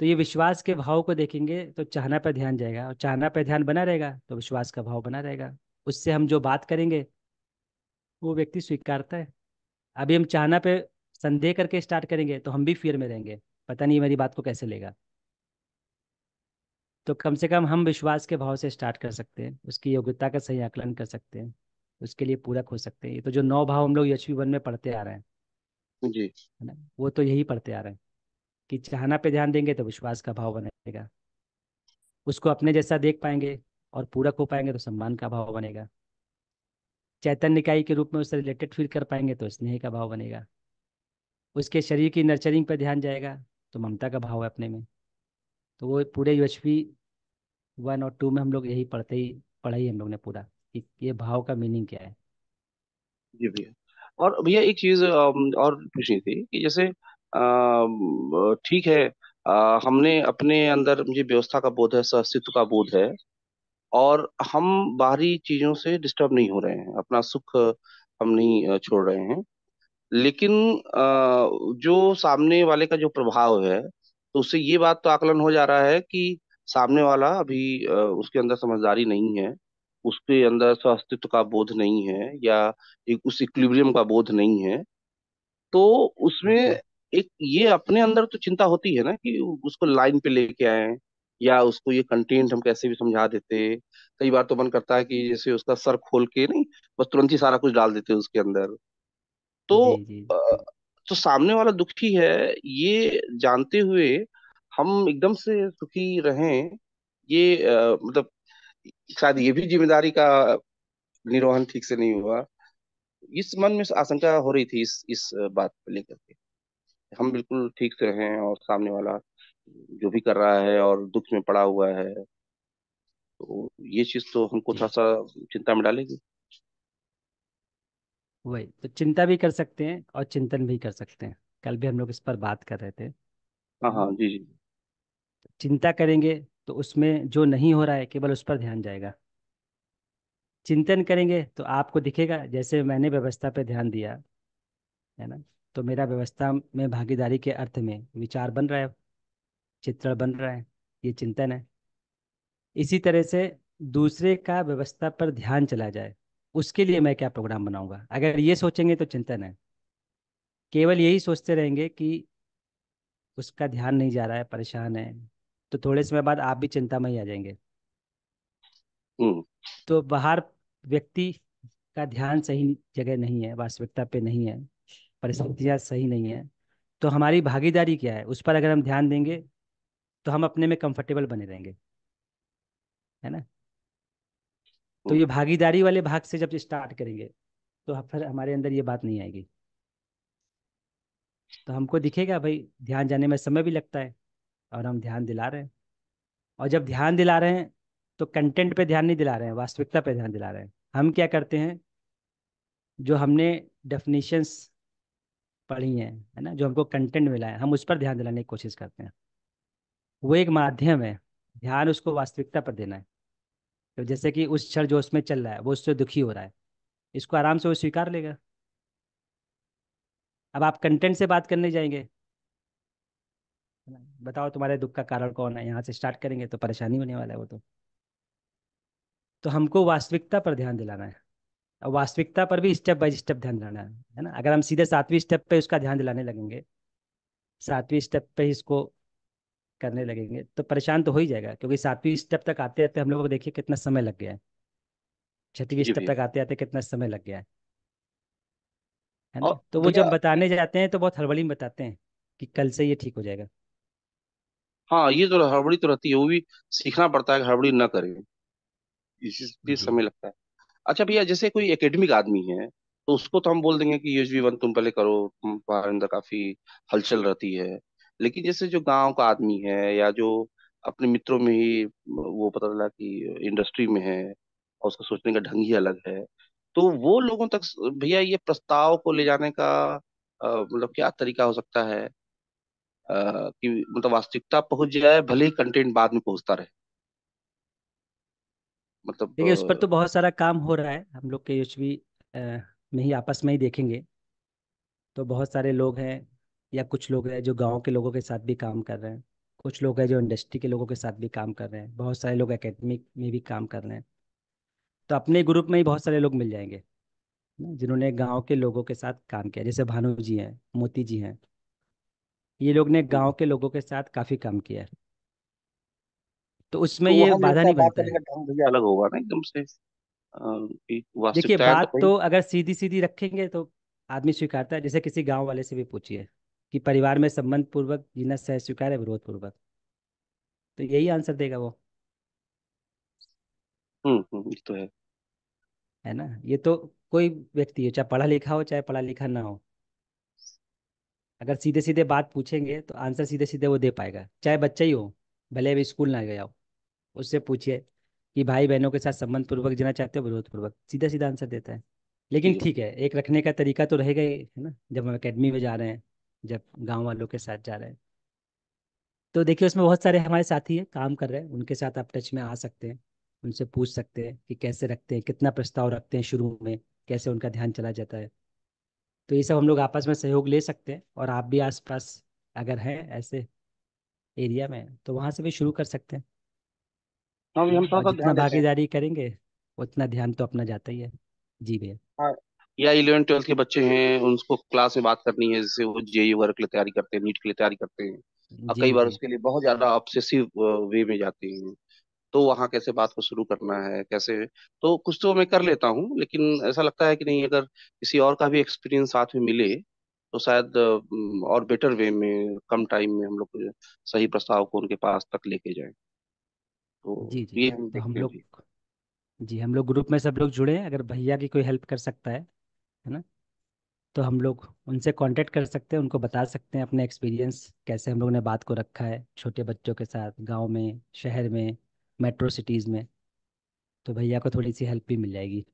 तो ये विश्वास के भाव को देखेंगे तो चाहना पर ध्यान जाएगा और चाहना पर ध्यान बना रहेगा तो विश्वास का भाव बना रहेगा उससे हम जो बात करेंगे वो व्यक्ति स्वीकारता है अभी हम चाहना पे संदेह करके स्टार्ट करेंगे तो हम भी फियर में रहेंगे पता नहीं मेरी बात को कैसे लेगा तो कम से कम हम विश्वास के भाव से स्टार्ट कर सकते हैं उसकी योग्यता का सही आकलन कर सकते हैं उसके लिए पूरक हो सकते हैं ये तो जो नौ भाव हम लोग यशवी वन में पढ़ते आ रहे हैं जी है ना वो तो यही पढ़ते आ रहे हैं कि चाहना पे ध्यान देंगे तो विश्वास का भाव बनेगा उसको अपने जैसा देख पाएंगे और पूरक हो पाएंगे तो सम्मान का भाव बनेगा चैतन्य इकाई के रूप में उससे रिलेटेड फील कर पाएंगे तो स्नेह का भाव बनेगा उसके शरीर की नर्चरिंग पर ध्यान जाएगा तो ममता का भाव है अपने में तो वो पूरे यूएचपी वन और टू में हम लोग यही पढ़ते ही पढ़ा ही हम लोग ने पूरा कि ये भाव का मीनिंग क्या है जी भैया और भैया एक चीज और पूछनी थी कि जैसे अ, ठीक है अ, हमने अपने अंदर मुझे व्यवस्था का बोध है अस्तित्व का बोध है और हम बाहरी चीजों से डिस्टर्ब नहीं हो रहे हैं अपना सुख हम नहीं छोड़ रहे हैं लेकिन अ, जो सामने वाले का जो प्रभाव है तो उससे ये बात तो आकलन हो जा रहा है कि सामने वाला अभी उसके अंदर समझदारी नहीं है उसके अंदर स्वास्तित्व का बोध नहीं है या एक उस इक्विब्रियम का बोध नहीं है तो उसमें हम्म। एक ये अपने अंदर तो चिंता होती है ना कि उसको लाइन पे लेके आए या उसको ये कंटेंट हम कैसे भी समझा देते कई बार तो मन करता है कि जैसे उसका सर खोल के नहीं बस तुरंत ही सारा कुछ डाल देते उसके अंदर तो जी, जी. तो सामने वाला दुखी है ये जानते हुए हम एकदम से सुखी रहें ये आ, मतलब शायद ये भी जिम्मेदारी का निर्वहन ठीक से नहीं हुआ इस मन में आशंका हो रही थी इस इस बात को लेकर के हम बिल्कुल ठीक से हैं और सामने वाला जो भी कर रहा है और दुख में पड़ा हुआ है तो ये चीज तो हमको हम्म। थोड़ा सा चिंता में डालेगी वही तो चिंता भी कर सकते हैं और चिंतन भी कर सकते हैं कल भी हम लोग इस पर बात कर रहे थे हाँ हाँ जी जी चिंता करेंगे तो उसमें जो नहीं हो रहा है केवल उस पर ध्यान जाएगा चिंतन करेंगे तो आपको दिखेगा जैसे मैंने व्यवस्था पर ध्यान दिया है ना तो मेरा व्यवस्था में भागीदारी के अर्थ में विचार बन रहा है चित्रण बन रहा है ये चिंतन है इसी तरह से दूसरे का व्यवस्था पर ध्यान चला जाए उसके लिए मैं क्या प्रोग्राम बनाऊंगा अगर ये सोचेंगे तो चिंतन है केवल यही सोचते रहेंगे कि उसका ध्यान नहीं जा रहा है परेशान है तो थोड़े समय बाद आप भी चिंता में ही आ जाएंगे हम्म। तो बाहर व्यक्ति का ध्यान सही जगह नहीं है वास्तविकता पे नहीं है परिस्थितियां सही नहीं है तो हमारी भागीदारी क्या है उस पर अगर हम ध्यान देंगे तो हम अपने में कंफर्टेबल बने रहेंगे है ना तो ये हम्म। भागीदारी वाले भाग से जब स्टार्ट करेंगे तो फिर हमारे अंदर ये बात नहीं आएगी तो हमको दिखेगा भाई ध्यान जाने में समय भी लगता है और हम ध्यान दिला रहे हैं और जब ध्यान दिला रहे हैं तो कंटेंट पे ध्यान नहीं दिला रहे हैं वास्तविकता पे ध्यान दिला रहे हैं हम क्या करते हैं जो हमने डेफिनेशंस पढ़ी हैं है ना जो हमको कंटेंट मिला है हम उस पर ध्यान दिलाने की कोशिश करते हैं वो एक माध्यम है ध्यान उसको वास्तविकता पर देना है तो जैसे कि उस क्षण जो उसमें चल रहा है वो उससे दुखी हो रहा है इसको आराम से वो स्वीकार लेगा अब आप कंटेंट से बात करने जाएंगे बताओ तुम्हारे दुख का कारण कौन है यहाँ से स्टार्ट करेंगे तो परेशानी होने वाला है वो तो तो हमको वास्तविकता पर ध्यान दिलाना है वास्तविकता पर भी स्टेप बाय स्टेप ध्यान दिलाना है है ना अगर हम सीधे सातवीं स्टेप पे उसका ध्यान दिलाने लगेंगे सातवीं स्टेप पे ही इसको करने लगेंगे तो परेशान तो हो ही जाएगा क्योंकि सातवीं स्टेप तक आते आते हम लोगों को देखिए कितना समय लग गया है छठवीं स्टेप तक आते आते कितना समय लग गया है है ना तो वो तो जब बताने जाते हैं तो बहुत हड़बड़ी में बताते हैं कि कल से ये ठीक हो जाएगा हाँ ये तो हड़बड़ी तो रहती है वो भी सीखना पड़ता है हड़बड़ी ना करें इसी भी समय लगता है अच्छा भैया जैसे कोई एकेडमिक आदमी है तो उसको तो हम बोल देंगे कि यूएसबी वन तुम पहले करो अंदर काफी हलचल रहती है लेकिन जैसे जो गांव का आदमी है या जो अपने मित्रों में ही वो पता चला कि इंडस्ट्री में है और उसका सोचने का ढंग ही अलग है तो वो लोगों तक भैया ये प्रस्ताव को ले जाने का मतलब क्या तरीका हो सकता है कि मतलब वास्तविकता पहुंच जाए भले ही कंटेंट बाद में पहुंचता रहे मतलब देखिए उस पर तो बहुत सारा काम हो रहा है हम लोग के यूचवी में ही आपस में ही देखेंगे तो बहुत सारे लोग हैं या कुछ लोग हैं जो गांव के लोगों के साथ भी काम कर रहे हैं कुछ लोग हैं जो इंडस्ट्री के लोगों के साथ भी काम कर रहे हैं बहुत सारे लोग एकेडमिक में भी काम कर रहे हैं तो अपने ग्रुप में ही बहुत सारे लोग मिल जाएंगे जिन्होंने गांव के लोगों के साथ काम किया जैसे भानु जी हैं मोती जी हैं ये लोग ने गांव के लोगों के साथ काफी काम किया है तो उसमें तो ये बाधा नहीं बनता है अलग होगा ना एकदम से देखिए तो बात तो, तो अगर सीधी सीधी रखेंगे तो आदमी स्वीकारता है जैसे किसी गांव वाले से भी पूछिए कि परिवार में संबंध पूर्वक जीना सह स्वीकार है विरोध पूर्वक तो यही आंसर देगा वो हम्म, हम्म तो है है ना ये तो कोई व्यक्ति है चाहे पढ़ा लिखा हो चाहे पढ़ा लिखा ना हो अगर सीधे सीधे बात पूछेंगे तो आंसर सीधे सीधे वो दे पाएगा चाहे बच्चा ही हो भले अभी स्कूल ना गया हो उससे पूछिए कि भाई बहनों के साथ संबंध पूर्वक जीना चाहते हो विरोध पूर्वक सीधा सीधा आंसर देता है लेकिन ठीक है एक रखने का तरीका तो रहेगा ही है ना जब हम अकेडमी में जा रहे हैं जब गाँव वालों के साथ जा रहे हैं तो देखिए उसमें बहुत सारे हमारे साथी हैं काम कर रहे हैं उनके साथ आप टच में आ सकते हैं उनसे पूछ सकते हैं कि कैसे रखते हैं कितना प्रस्ताव रखते हैं शुरू में कैसे उनका ध्यान चला जाता है तो ये सब हम लोग आपस में सहयोग ले सकते हैं और आप भी आसपास अगर हैं ऐसे एरिया में तो वहां से भी शुरू कर सकते हैं हाँ हम थोड़ा सा जितना भागीदारी करेंगे उतना ध्यान तो अपना जाता ही है जी भैया हाँ, या इलेवन ट्वेल्थ के बच्चे हैं उनको क्लास में बात करनी है जैसे वो जे वगैरह के लिए तैयारी करते हैं नीट के लिए तैयारी करते हैं और कई बार उसके लिए बहुत ज्यादा ऑब्सेसिव वे में जाते हैं तो वहाँ कैसे बात को शुरू करना है कैसे तो कुछ तो मैं कर लेता हूँ लेकिन ऐसा लगता है कि नहीं अगर किसी और का भी एक्सपीरियंस साथ में मिले तो शायद और बेटर वे में कम टाइम में हम लोग सही प्रस्ताव को उनके पास तक लेके जाए तो जी जी ये तो हम तो हम लोग जी हम लोग ग्रुप में सब लोग जुड़े हैं अगर भैया की कोई हेल्प कर सकता है है ना तो हम लोग उनसे कांटेक्ट कर सकते हैं उनको बता सकते हैं अपने एक्सपीरियंस कैसे हम लोग ने बात को रखा है छोटे बच्चों के साथ गांव में शहर में मेट्रो सिटीज़ में तो भैया को थोड़ी सी हेल्प भी मिल जाएगी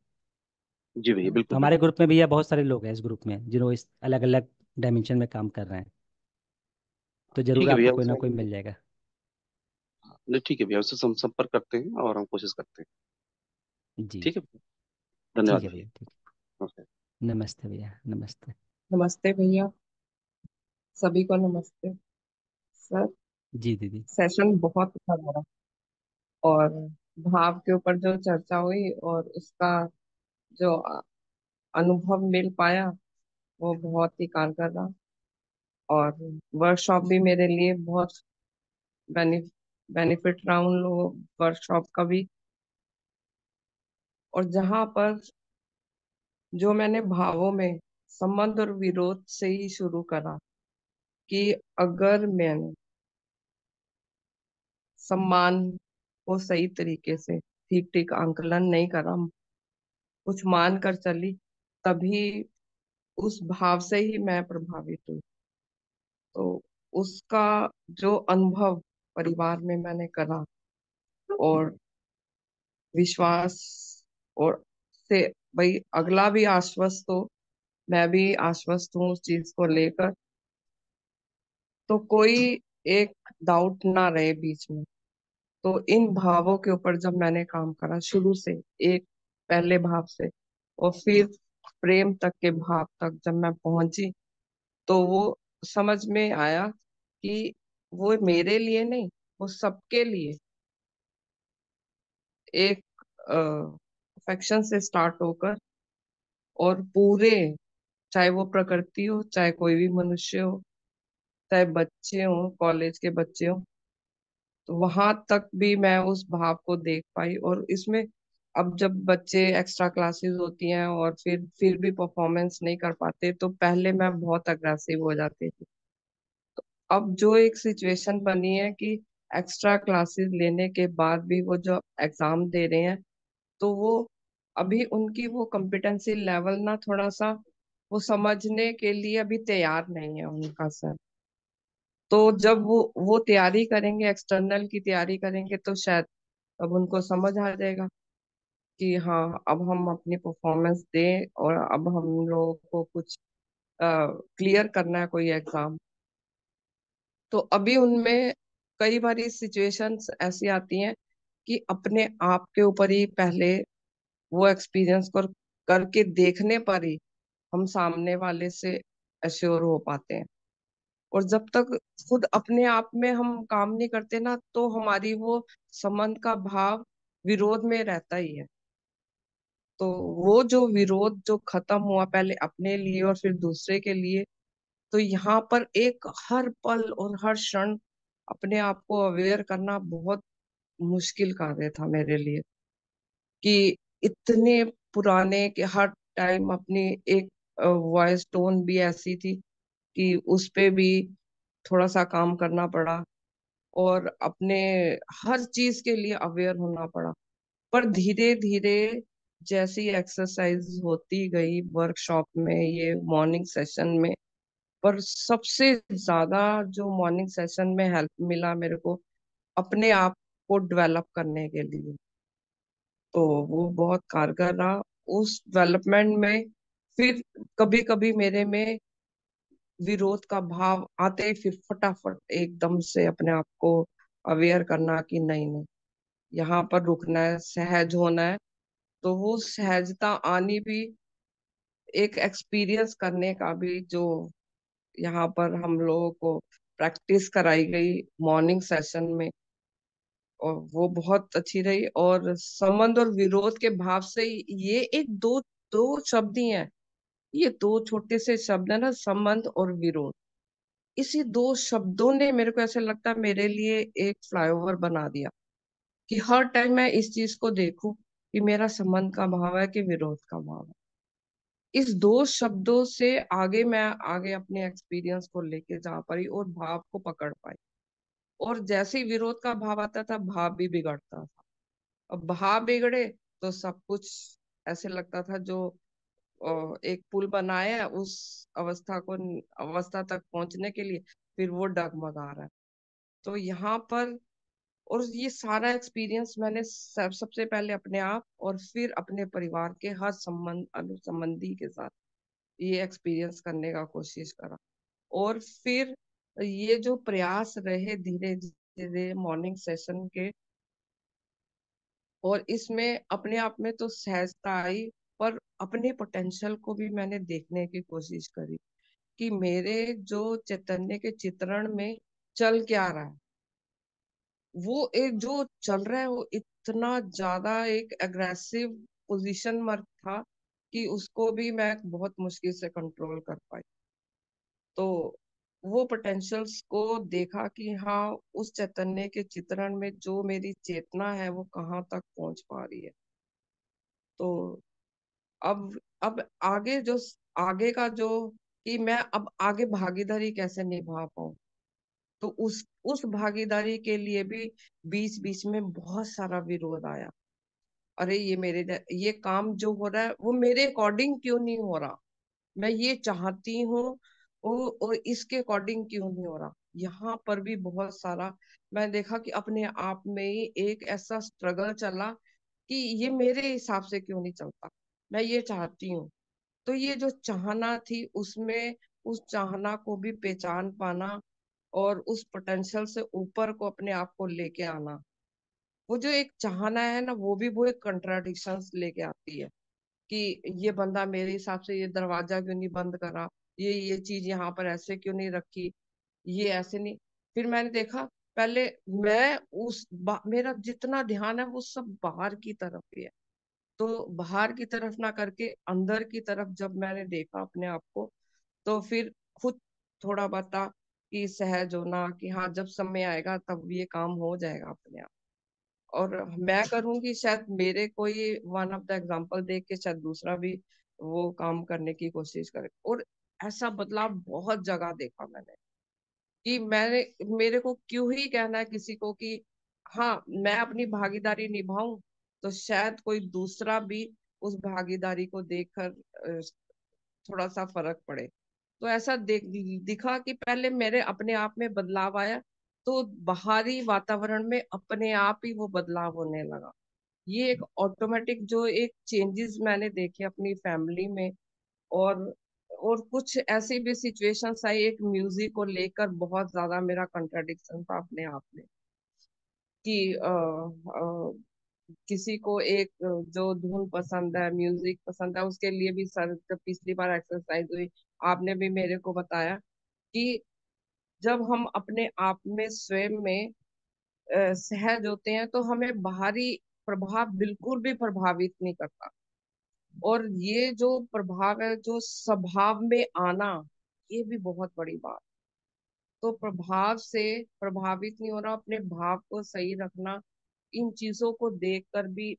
जी भैया बिल्कुल हमारे ग्रुप में भैया बहुत सारे लोग हैं इस ग्रुप में जिन्होंने इस अलग अलग डायमेंशन में काम कर रहे हैं तो जरूर ठीक है भैया आपको कोई ना कोई मिल जाएगा नहीं, ठीक है भैया उससे हम संपर्क करते हैं और हम कोशिश करते हैं जी ठीक है भैया धन्यवाद है भैया भैया ठीक नमस्ते नमस्ते भैया नमस्ते नमस्ते भैया सभी को नमस्ते सर जी दीदी सेशन बहुत अच्छा लगा और भाव के ऊपर जो चर्चा हुई और उसका जो अनुभव मिल पाया वो बहुत ही कारगर रहा और वर्कशॉप भी मेरे लिए बहुत बेनिफिट रहा उन लोगों वर्कशॉप का भी और जहां पर जो मैंने भावों में संबंध और विरोध से ही शुरू करा कि अगर मैंने सम्मान वो सही तरीके से ठीक ठीक आंकलन नहीं करा कुछ मान कर चली तभी उस भाव से ही मैं प्रभावित हुई तो उसका जो अनुभव परिवार में मैंने करा और विश्वास और से भाई अगला भी आश्वस्त हो मैं भी आश्वस्त हूँ उस चीज को लेकर तो कोई एक डाउट ना रहे बीच में तो इन भावों के ऊपर जब मैंने काम करा शुरू से एक पहले भाव से और फिर प्रेम तक के भाव तक जब मैं पहुंची तो वो समझ में आया कि वो मेरे लिए नहीं वो सबके लिए एक अफेक्शन से स्टार्ट होकर और पूरे चाहे वो प्रकृति हो चाहे कोई भी मनुष्य हो चाहे बच्चे हो कॉलेज के बच्चे हो तो वहां तक भी मैं उस भाव को देख पाई और इसमें अब जब बच्चे एक्स्ट्रा क्लासेस होती हैं और फिर फिर भी परफॉर्मेंस नहीं कर पाते तो पहले मैं बहुत अग्रेसिव हो जाती थी तो अब जो एक सिचुएशन बनी है कि एक्स्ट्रा क्लासेस लेने के बाद भी वो जो एग्जाम दे रहे हैं तो वो अभी उनकी वो कम्पिटेंसी लेवल ना थोड़ा सा वो समझने के लिए अभी तैयार नहीं है उनका सर तो जब वो वो तैयारी करेंगे एक्सटर्नल की तैयारी करेंगे तो शायद अब उनको समझ आ जाएगा कि हाँ अब हम अपनी परफॉर्मेंस दें और अब हम लोगों को कुछ क्लियर करना है कोई एग्जाम तो अभी उनमें कई बार सिचुएशंस ऐसी आती हैं कि अपने आप के ऊपर ही पहले वो एक्सपीरियंस कर करके देखने पर ही हम सामने वाले से अश्योर हो पाते हैं और जब तक खुद अपने आप में हम काम नहीं करते ना तो हमारी वो संबंध का भाव विरोध में रहता ही है तो वो जो विरोध जो खत्म हुआ पहले अपने लिए और फिर दूसरे के लिए तो यहाँ पर एक हर पल और हर क्षण अपने आप को अवेयर करना बहुत मुश्किल कार्य था मेरे लिए कि इतने पुराने के हर टाइम अपनी एक वॉइस टोन भी ऐसी थी कि उस पे भी थोड़ा सा काम करना पड़ा और अपने हर चीज के लिए अवेयर होना पड़ा पर धीरे धीरे जैसी एक्सरसाइज होती गई वर्कशॉप में ये मॉर्निंग सेशन में पर सबसे ज्यादा जो मॉर्निंग सेशन में हेल्प मिला मेरे को अपने आप को डेवलप करने के लिए तो वो बहुत कारगर रहा उस डेवलपमेंट में फिर कभी कभी मेरे में विरोध का भाव आते ही फिर फटाफट एकदम से अपने आप को अवेयर करना कि नहीं नहीं यहाँ पर रुकना है सहज होना है तो वो सहजता आनी भी एक एक्सपीरियंस करने का भी जो यहाँ पर हम लोगों को प्रैक्टिस कराई गई मॉर्निंग सेशन में और वो बहुत अच्छी रही और संबंध और विरोध के भाव से ये एक दो दो शब्द ही है ये दो छोटे से शब्द है ना संबंध और विरोध इसी दो शब्दों ने मेरे को ऐसा लगता है मेरे लिए एक फ्लाईओवर बना दिया कि हर टाइम मैं इस चीज को देखूं कि मेरा संबंध का भाव है कि विरोध का भाव है इस दो शब्दों से आगे मैं आगे अपने एक्सपीरियंस को लेके जा पाई और भाव को पकड़ पाई और जैसे ही विरोध का भाव आता था भाव भी बिगड़ता था अब भाव बिगड़े तो सब कुछ ऐसे लगता था जो एक पुल बनाया उस अवस्था को अवस्था तक पहुंचने के लिए फिर वो डगमगा रहा है तो यहाँ पर और ये सारा एक्सपीरियंस मैंने सब सबसे पहले अपने आप और फिर अपने परिवार के हर संबंध अनुसंबंधी के साथ ये एक्सपीरियंस करने का कोशिश करा और फिर ये जो प्रयास रहे धीरे धीरे मॉर्निंग सेशन के और इसमें अपने आप में तो सहजता आई पर अपने पोटेंशियल को भी मैंने देखने की कोशिश करी कि मेरे जो चैतन्य के चित्रण में चल क्या रहा है वो एक जो चल रहा है वो इतना ज्यादा एक एग्रेसिव पोजीशन मर था कि उसको भी मैं बहुत मुश्किल से कंट्रोल कर पाई तो वो पोटेंशियल्स को देखा कि हाँ उस चैतन्य के चित्रण में जो मेरी चेतना है वो कहाँ तक पहुंच पा रही है तो अब अब आगे जो आगे का जो कि मैं अब आगे भागीदारी कैसे निभा पाऊं तो उस उस भागीदारी के लिए भी बीच बीच में बहुत सारा विरोध आया अरे ये मेरे ये काम जो हो रहा है वो मेरे अकॉर्डिंग क्यों नहीं हो रहा मैं ये चाहती हूँ और इसके अकॉर्डिंग क्यों नहीं हो रहा यहाँ पर भी बहुत सारा मैं देखा कि अपने आप में ही एक ऐसा स्ट्रगल चला कि ये मेरे हिसाब से क्यों नहीं चलता मैं ये चाहती हूँ तो ये जो चाहना थी उसमें उस चाहना को भी पहचान पाना और उस पोटेंशियल से ऊपर को अपने आप को लेके आना वो जो एक चाहना है ना वो भी वो एक कंट्राडिक्शन लेके आती है कि ये बंदा मेरे हिसाब से ये दरवाजा क्यों नहीं बंद करा ये ये चीज यहाँ पर ऐसे क्यों नहीं रखी ये ऐसे नहीं फिर मैंने देखा पहले मैं उस मेरा जितना ध्यान है वो सब बाहर की तरफ ही है तो बाहर की तरफ ना करके अंदर की तरफ जब मैंने देखा अपने आप को तो फिर खुद थोड़ा बता कि सहज होना कि हाँ जब समय आएगा तब ये काम हो जाएगा अपने आप और मैं करूंगी शायद मेरे कोई वन ऑफ द एग्जाम्पल देख के शायद दूसरा भी वो काम करने की कोशिश करे और ऐसा बदलाव बहुत जगह देखा मैंने कि मैंने मेरे को क्यों ही कहना है किसी को कि हाँ मैं अपनी भागीदारी निभाऊं तो शायद कोई दूसरा भी उस भागीदारी को देखकर थोड़ा सा फर्क पड़े तो ऐसा देख दिखा कि पहले मेरे अपने आप में बदलाव आया तो बाहरी वातावरण में अपने आप ही वो बदलाव होने लगा ये एक ऑटोमेटिक जो एक चेंजेस मैंने देखे अपनी फैमिली में और और कुछ ऐसी भी सिचुएशन आई एक म्यूजिक को लेकर बहुत ज्यादा मेरा कंट्राडिक्शन था अपने आप में कि किसी को एक जो धुन पसंद है म्यूजिक पसंद है उसके लिए भी सर पिछली बार एक्सरसाइज हुई आपने भी मेरे को बताया कि जब हम अपने आप में स्वयं में सहज होते हैं तो हमें बाहरी प्रभाव बिल्कुल भी प्रभावित नहीं करता और ये जो प्रभाव है जो स्वभाव में आना ये भी बहुत बड़ी बात तो प्रभाव से प्रभावित नहीं होना अपने भाव को सही रखना इन चीजों को देख कर भी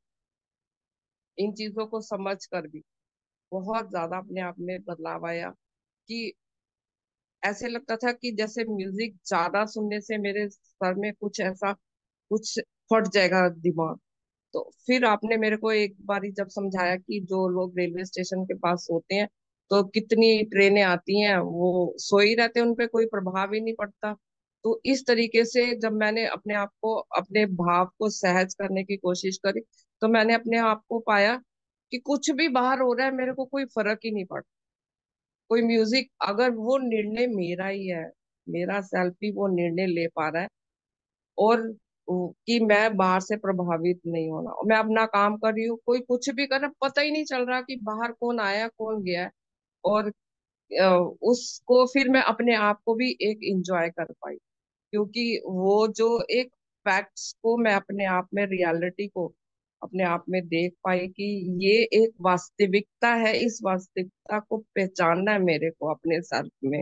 इन चीजों को समझ कर भी बहुत ज्यादा अपने आप में बदलाव आया कि ऐसे लगता था कि जैसे म्यूजिक ज्यादा सुनने से मेरे सर में कुछ ऐसा कुछ फट जाएगा दिमाग तो फिर आपने मेरे को एक बार जब समझाया कि जो लोग रेलवे स्टेशन के पास सोते हैं तो कितनी ट्रेनें आती हैं वो सो ही रहते उनपे कोई प्रभाव ही नहीं पड़ता तो इस तरीके से जब मैंने अपने आप को अपने भाव को सहज करने की कोशिश करी तो मैंने अपने आप को पाया कि कुछ भी बाहर हो रहा है मेरे को कोई फर्क ही नहीं पड़ता कोई म्यूजिक अगर वो निर्णय मेरा ही है मेरा सेल्फ ही वो निर्णय ले पा रहा है और कि मैं बाहर से प्रभावित नहीं होना मैं अपना काम कर रही हूँ कोई कुछ भी कर पता ही नहीं चल रहा कि बाहर कौन आया कौन गया और उसको फिर मैं अपने आप को भी एक इंजॉय कर पाई क्योंकि वो जो एक फैक्ट्स को मैं अपने आप में रियलिटी को अपने आप में देख पाई कि ये एक वास्तविकता है इस वास्तविकता को पहचानना है मेरे को अपने सेल्फ में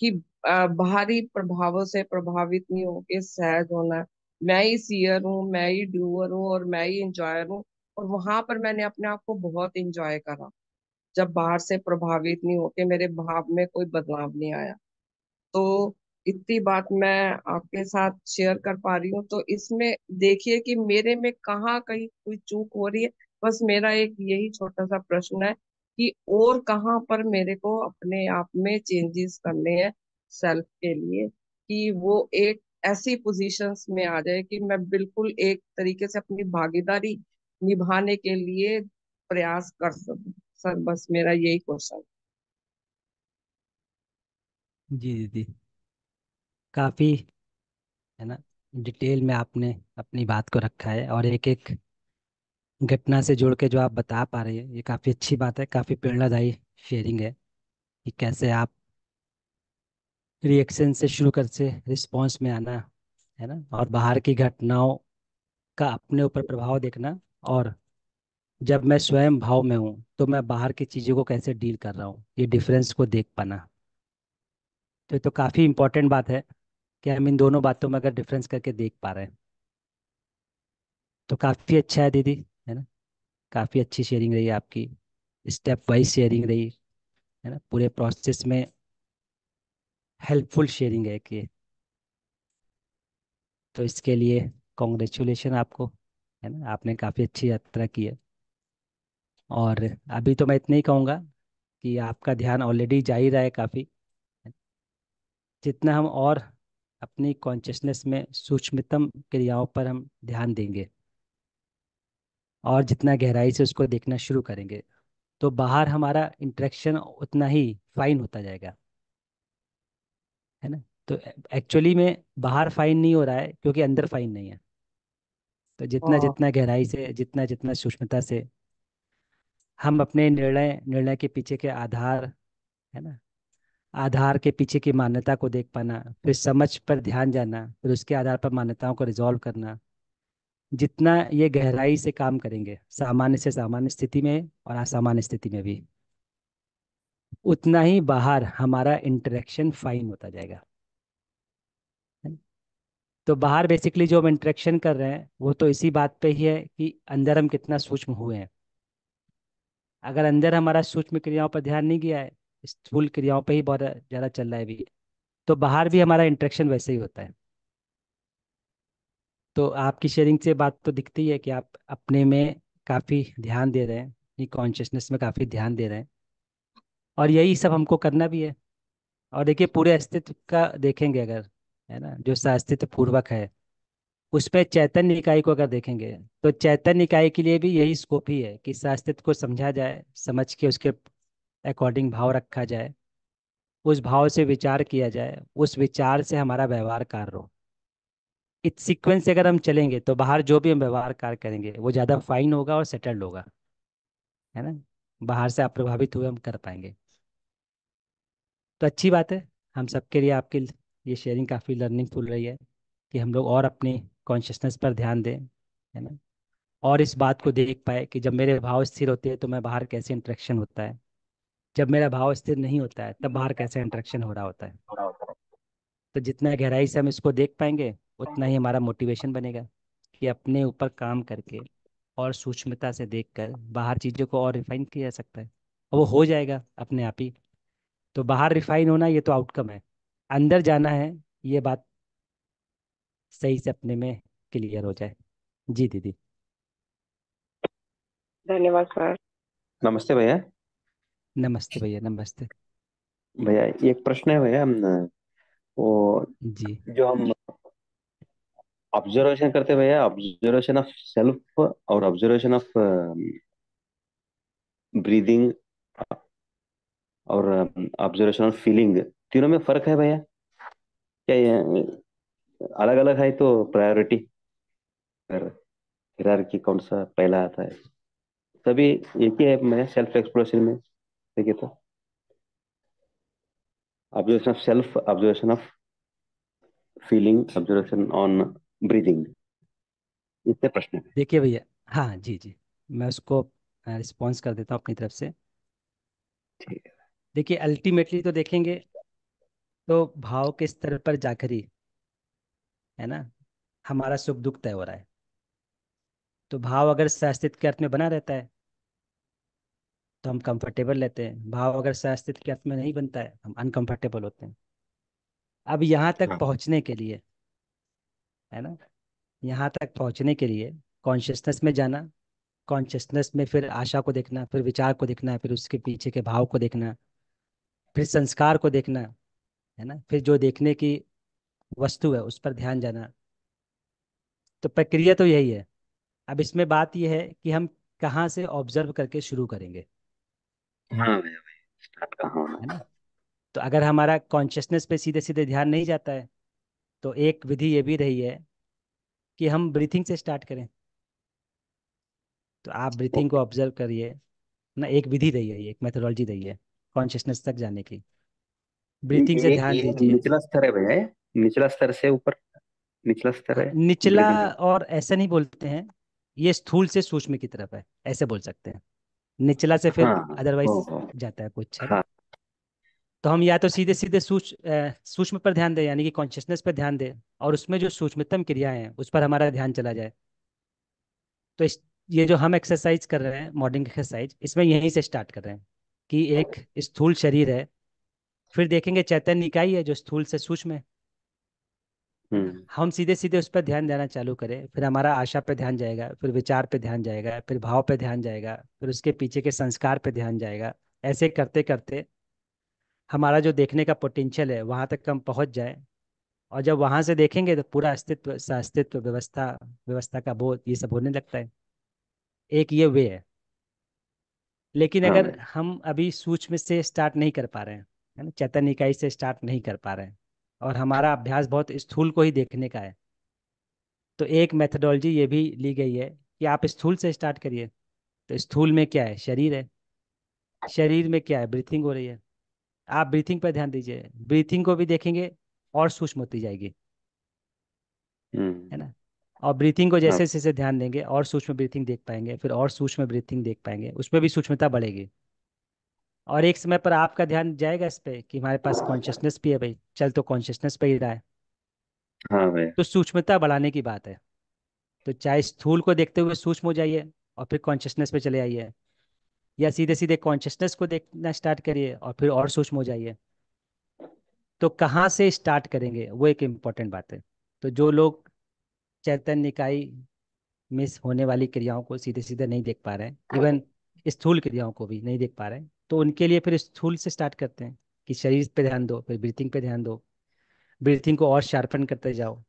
कि बाहरी प्रभावों से प्रभावित नहीं होके सहज होना मैं ही सीयर हूँ मैं ही डूअर हूँ और मैं ही इंजॉयर हूँ और वहां पर मैंने अपने आप को बहुत इंजॉय करा जब बाहर से प्रभावित नहीं होके मेरे भाव में कोई बदलाव नहीं आया तो इतनी बात मैं आपके साथ शेयर कर पा रही हूँ तो इसमें देखिए कि मेरे में कहाँ कहीं कोई चूक हो रही है बस मेरा एक यही छोटा सा प्रश्न है कि और कहाँ पर मेरे को अपने आप में चेंजेस करने हैं सेल्फ के लिए कि वो एक ऐसी पोजीशंस में आ जाए कि मैं बिल्कुल एक तरीके से अपनी भागीदारी निभाने के लिए प्रयास कर सकूं सर बस मेरा यही क्वेश्चन जी जी काफ़ी है ना डिटेल में आपने अपनी बात को रखा है और एक एक घटना से जुड़ के जो आप बता पा रहे हैं ये काफ़ी अच्छी बात है काफ़ी प्रेरणादायी शेयरिंग है कि कैसे आप रिएक्शन से शुरू कर से रिस्पॉन्स में आना है ना और बाहर की घटनाओं का अपने ऊपर प्रभाव देखना और जब मैं स्वयं भाव में हूँ तो मैं बाहर की चीज़ों को कैसे डील कर रहा हूँ ये डिफरेंस को देख पाना तो ये तो काफ़ी इम्पोर्टेंट बात है कि हम इन दोनों बातों में अगर डिफरेंस करके देख पा रहे हैं तो काफ़ी अच्छा है दीदी है ना काफ़ी अच्छी शेयरिंग रही आपकी स्टेप वाइज शेयरिंग रही है ना पूरे प्रोसेस में हेल्पफुल शेयरिंग है कि तो इसके लिए कॉन्ग्रेचुलेशन आपको है ना आपने काफ़ी अच्छी यात्रा की है और अभी तो मैं इतना ही कहूँगा कि आपका ध्यान ऑलरेडी जा ही रहा है काफ़ी जितना हम और अपनी कॉन्शियसनेस में सूक्ष्मतम क्रियाओं पर हम ध्यान देंगे और जितना गहराई से उसको देखना शुरू करेंगे तो बाहर हमारा इंटरेक्शन उतना ही फाइन होता जाएगा है ना तो एक्चुअली में बाहर फाइन नहीं हो रहा है क्योंकि अंदर फाइन नहीं है तो जितना जितना गहराई से जितना जितना सूक्ष्मता से हम अपने निर्णय निर्णय के पीछे के आधार है ना आधार के पीछे की मान्यता को देख पाना फिर समझ पर ध्यान जाना फिर उसके आधार पर मान्यताओं को रिजॉल्व करना जितना ये गहराई से काम करेंगे सामान्य से सामान्य स्थिति में और असामान्य स्थिति में भी उतना ही बाहर हमारा इंटरेक्शन फाइन होता जाएगा तो बाहर बेसिकली जो हम इंटरेक्शन कर रहे हैं वो तो इसी बात पे ही है कि अंदर हम कितना सूक्ष्म हुए हैं अगर अंदर हमारा सूक्ष्म क्रियाओं पर ध्यान नहीं गया है स्थूल क्रियाओं पे ही बहुत ज़्यादा चल रहा है अभी तो बाहर भी हमारा इंट्रेक्शन वैसे ही होता है तो आपकी शेयरिंग से बात तो दिखती है कि आप अपने में काफ़ी ध्यान दे रहे हैं अपनी कॉन्शियसनेस में काफ़ी ध्यान दे रहे हैं और यही सब हमको करना भी है और देखिए पूरे अस्तित्व का देखेंगे अगर है ना जो अस्तित्व पूर्वक है उस पर चैतन्य इकाई को अगर देखेंगे तो चैतन्य इकाई के लिए भी यही स्कोप ही है कि सास्तित्व को समझा जाए समझ के उसके अकॉर्डिंग भाव रखा जाए उस भाव से विचार किया जाए उस विचार से हमारा व्यवहार कार्य हो इस सीक्वेंस से अगर हम चलेंगे तो बाहर जो भी हम व्यवहार कार्य करेंगे वो ज़्यादा फाइन होगा और सेटल्ड होगा है ना बाहर से आप प्रभावित हुए हम कर पाएंगे तो अच्छी बात है हम सबके लिए आपकी ये शेयरिंग काफ़ी लर्निंगफुल रही है कि हम लोग और अपनी कॉन्शियसनेस पर ध्यान दें है ना और इस बात को देख पाए कि जब मेरे भाव स्थिर होते हैं तो मैं बाहर कैसे इंट्रैक्शन होता है जब मेरा भाव स्थिर नहीं होता है तब बाहर कैसे इंट्रैक्शन हो रहा होता है तो जितना गहराई से हम इसको देख पाएंगे उतना ही हमारा मोटिवेशन बनेगा कि अपने ऊपर काम करके और सूक्ष्मता से देखकर बाहर चीज़ों को और रिफाइन किया जा सकता है और वो हो जाएगा अपने आप ही तो बाहर रिफाइन होना ये तो आउटकम है अंदर जाना है ये बात सही से अपने में क्लियर हो जाए जी दीदी धन्यवाद सर नमस्ते भैया नमस्ते भैया नमस्ते भैया एक प्रश्न है भैया हम वो जी जो हम ऑब्जर्वेशन करते हैं भैया ऑब्जर्वेशन ऑफ सेल्फ और ऑब्जर्वेशन ऑफ ब्रीदिंग और ऑब्जर्वेशन ऑफ फीलिंग तीनों में फर्क है भैया क्या ये uh, अलग अलग है तो प्रायोरिटी पर कौन सा पहला आता है सभी एक ही है सेल्फ एक्सप्लोरेशन में ठीक है तो observation of self observation of feeling observation on breathing इतने प्रश्न देखिए भैया हाँ जी जी मैं उसको रिस्पॉन्स कर देता हूँ अपनी तरफ से देखिए अल्टीमेटली तो देखेंगे तो भाव के स्तर पर जाकर ही है ना हमारा सुख दुख तय हो रहा है तो भाव अगर सहस्तित्व के अर्थ में बना रहता है तो हम कंफर्टेबल रहते हैं भाव अगर सस्तित्व के अर्थ में नहीं बनता है हम अनकंफर्टेबल होते हैं अब यहाँ तक हाँ। पहुँचने के लिए है ना यहाँ तक पहुँचने के लिए कॉन्शियसनेस में जाना कॉन्शियसनेस में फिर आशा को देखना फिर विचार को देखना फिर उसके पीछे के भाव को देखना फिर संस्कार को देखना है ना फिर जो देखने की वस्तु है उस पर ध्यान जाना तो प्रक्रिया तो यही है अब इसमें बात यह है कि हम कहाँ से ऑब्जर्व करके शुरू करेंगे हाँ, हाँ, हाँ, है ना तो अगर हमारा कॉन्शियसनेस पे सीधे सीधे ध्यान नहीं जाता है तो एक विधि ये भी रही है कि हम ब्रीथिंग से स्टार्ट करें तो आप ब्रीथिंग को ऑब्जर्व करिए ना एक विधि रही है एक मेथोडोलॉजी रही है कॉन्शियसनेस तक जाने की ब्रीथिंग से ध्यान दीजिए निचला स्तर है भैया निचला स्तर से ऊपर निचला स्तर है निचला और ऐसा नहीं बोलते हैं ये स्थूल से सूक्ष्म की तरफ है ऐसे बोल सकते हैं निचला से फिर अदरवाइज हाँ, जाता है कुछ हाँ, तो हम या तो सीधे सीधे सूक्ष्म पर ध्यान दें यानी कि कॉन्शियसनेस पर ध्यान दें और उसमें जो सूक्ष्मतम क्रियाएं हैं उस पर हमारा ध्यान चला जाए तो इस, ये जो हम एक्सरसाइज कर रहे हैं मॉर्निंग एक्सरसाइज इसमें यहीं से स्टार्ट कर रहे हैं कि एक स्थूल शरीर है फिर देखेंगे चैतन्य निकाय है जो स्थूल से सूक्ष्म है हम्म। हम सीधे सीधे उस पर ध्यान देना चालू करें फिर हमारा आशा पे ध्यान जाएगा फिर विचार पे ध्यान जाएगा फिर भाव पे ध्यान जाएगा फिर उसके पीछे के संस्कार पे ध्यान जाएगा ऐसे करते करते हमारा जो देखने का पोटेंशियल है वहां तक हम पहुंच जाए और जब वहां से देखेंगे तो पूरा अस्तित्व अस्तित्व व्यवस्था व्यवस्था का बोध ये सब होने लगता है एक ये वे है लेकिन हाँ। अगर हम अभी सूक्ष्म से स्टार्ट नहीं कर पा रहे हैं चैतन्य इकाई से स्टार्ट नहीं कर पा रहे हैं और हमारा अभ्यास बहुत स्थूल को ही देखने का है तो एक मेथडोलॉजी ये भी ली गई है कि आप स्थूल से स्टार्ट करिए तो स्थूल में क्या है शरीर है शरीर में क्या है ब्रीथिंग हो रही है आप ब्रीथिंग पर ध्यान दीजिए ब्रीथिंग को भी देखेंगे और सूक्ष्म होती जाएगी है हम्म। ना और ब्रीथिंग को जैसे हाँ। जैसे ध्यान देंगे और सूक्ष्म ब्रीथिंग देख पाएंगे फिर और सूक्ष्म ब्रीथिंग देख पाएंगे उसमें भी सूक्ष्मता बढ़ेगी और एक समय पर आपका ध्यान जाएगा इस पे कि हमारे पास कॉन्शियसनेस भी है भाई चल तो कॉन्शियसनेस पे ही रहा है हाँ भाई तो सूक्ष्मता बढ़ाने की बात है तो चाहे स्थूल को देखते हुए सूक्ष्म हो जाइए और फिर कॉन्शियसनेस पे चले आइए या सीधे सीधे कॉन्शियसनेस को देखना स्टार्ट करिए और फिर और सूक्ष्म हो जाइए तो कहाँ से स्टार्ट करेंगे वो एक इम्पॉर्टेंट बात है तो जो लोग चैतन्य निकाय मिस होने वाली क्रियाओं को सीधे सीधे नहीं देख पा रहे हैं इवन हाँ। स्थूल क्रियाओं को भी नहीं देख पा रहे तो उनके लिए फिर स्थूल से स्टार्ट करते हैं कि शरीर पे ध्यान दो फिर ब्रीथिंग पे ध्यान दो ब्रीथिंग को और शार्पन करते जाओ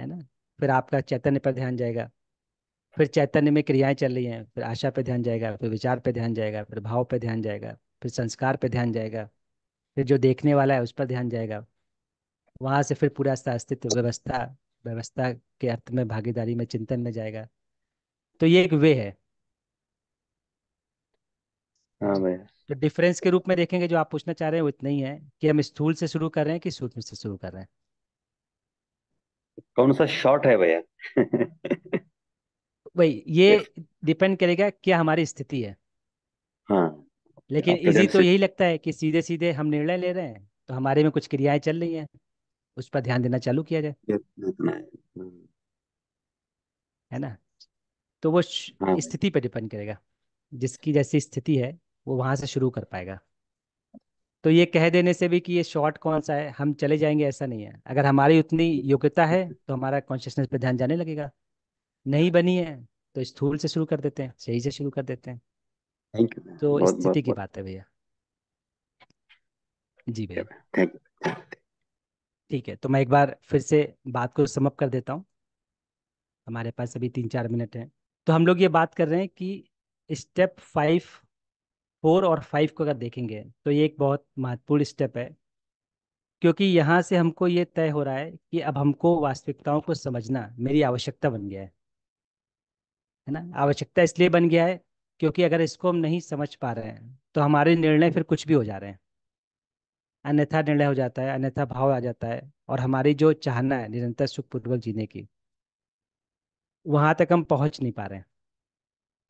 है ना फिर आपका चैतन्य पर ध्यान जाएगा फिर चैतन्य में क्रियाएं चल रही हैं फिर आशा पे ध्यान जाएगा फिर विचार पे ध्यान जाएगा फिर भाव पे ध्यान जाएगा फिर संस्कार पे ध्यान जाएगा फिर जो देखने वाला है उस पर ध्यान जाएगा वहां से फिर पूरा अस्तित्व व्यवस्था व्यवस्था के अर्थ में भागीदारी में चिंतन में जाएगा तो ये एक वे है हाँ भाई तो डिफरेंस के रूप में देखेंगे जो आप पूछना चाह रहे हैं वो इतना ही है कि हम स्थूल से शुरू कर रहे हैं कि सूक्ष्म से शुरू कर रहे हैं कौन सा शॉर्ट है भैया भाई ये डिपेंड करेगा क्या हमारी स्थिति है हाँ लेकिन आपके इजी तो यही लगता है कि सीधे सीधे हम निर्णय ले रहे हैं तो हमारे में कुछ क्रियाएं चल रही हैं उस पर ध्यान देना चालू किया जाए हाँ। है ना तो वो हाँ स्थिति पर डिपेंड करेगा जिसकी जैसी स्थिति है वो वहां से शुरू कर पाएगा तो ये कह देने से भी कि ये शॉर्ट कौन सा है हम चले जाएंगे ऐसा नहीं है अगर हमारी उतनी योग्यता है तो हमारा कॉन्शियसनेस पर ध्यान जाने लगेगा नहीं बनी है तो स्थूल से शुरू कर देते हैं सही से शुरू कर देते हैं थैंक यू तो स्थिति की बात है भैया जी भैया थैंक यू ठीक है तो मैं एक बार फिर से बात को समअप कर देता हूँ हमारे पास अभी तीन चार मिनट हैं तो हम लोग ये बात कर रहे हैं कि स्टेप फाइव फोर और फाइव को अगर देखेंगे तो ये एक बहुत महत्वपूर्ण स्टेप है क्योंकि यहाँ से हमको ये तय हो रहा है कि अब हमको वास्तविकताओं को समझना मेरी आवश्यकता बन गया है है ना आवश्यकता इसलिए बन गया है क्योंकि अगर इसको हम नहीं समझ पा रहे हैं तो हमारे निर्णय फिर कुछ भी हो जा रहे हैं अन्यथा निर्णय हो जाता है अन्यथा भाव आ जाता है और हमारी जो चाहना है निरंतर सुखपूर्वक जीने की वहाँ तक हम पहुँच नहीं पा रहे हैं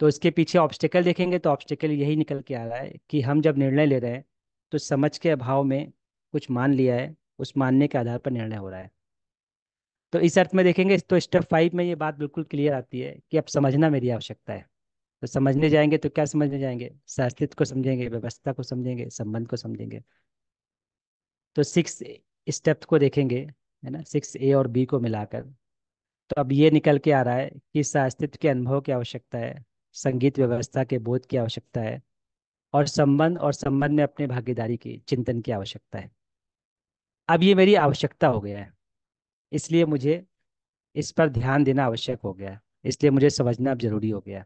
तो इसके पीछे ऑब्स्टिकल देखेंगे तो ऑब्स्टिकल यही निकल के आ रहा है कि हम जब निर्णय ले रहे हैं तो समझ के अभाव में कुछ मान लिया है उस मानने के आधार पर निर्णय हो रहा है तो इस अर्थ में देखेंगे तो स्टेप फाइव में ये बात बिल्कुल क्लियर आती है कि अब समझना मेरी आवश्यकता है तो समझने जाएंगे तो क्या समझने जाएंगे शास्त्रित्व को समझेंगे व्यवस्था को समझेंगे संबंध को समझेंगे तो सिक्स स्टेप को देखेंगे है ना सिक्स ए और बी को मिलाकर तो अब ये निकल के आ रहा है कि शास्त्रित्व के अनुभव की आवश्यकता है संगीत व्यवस्था के बोध की आवश्यकता है और संबंध और संबंध में अपने भागीदारी की चिंतन की आवश्यकता है अब ये मेरी आवश्यकता हो गया है इसलिए मुझे इस पर ध्यान देना आवश्यक हो गया इसलिए मुझे समझना अब जरूरी हो गया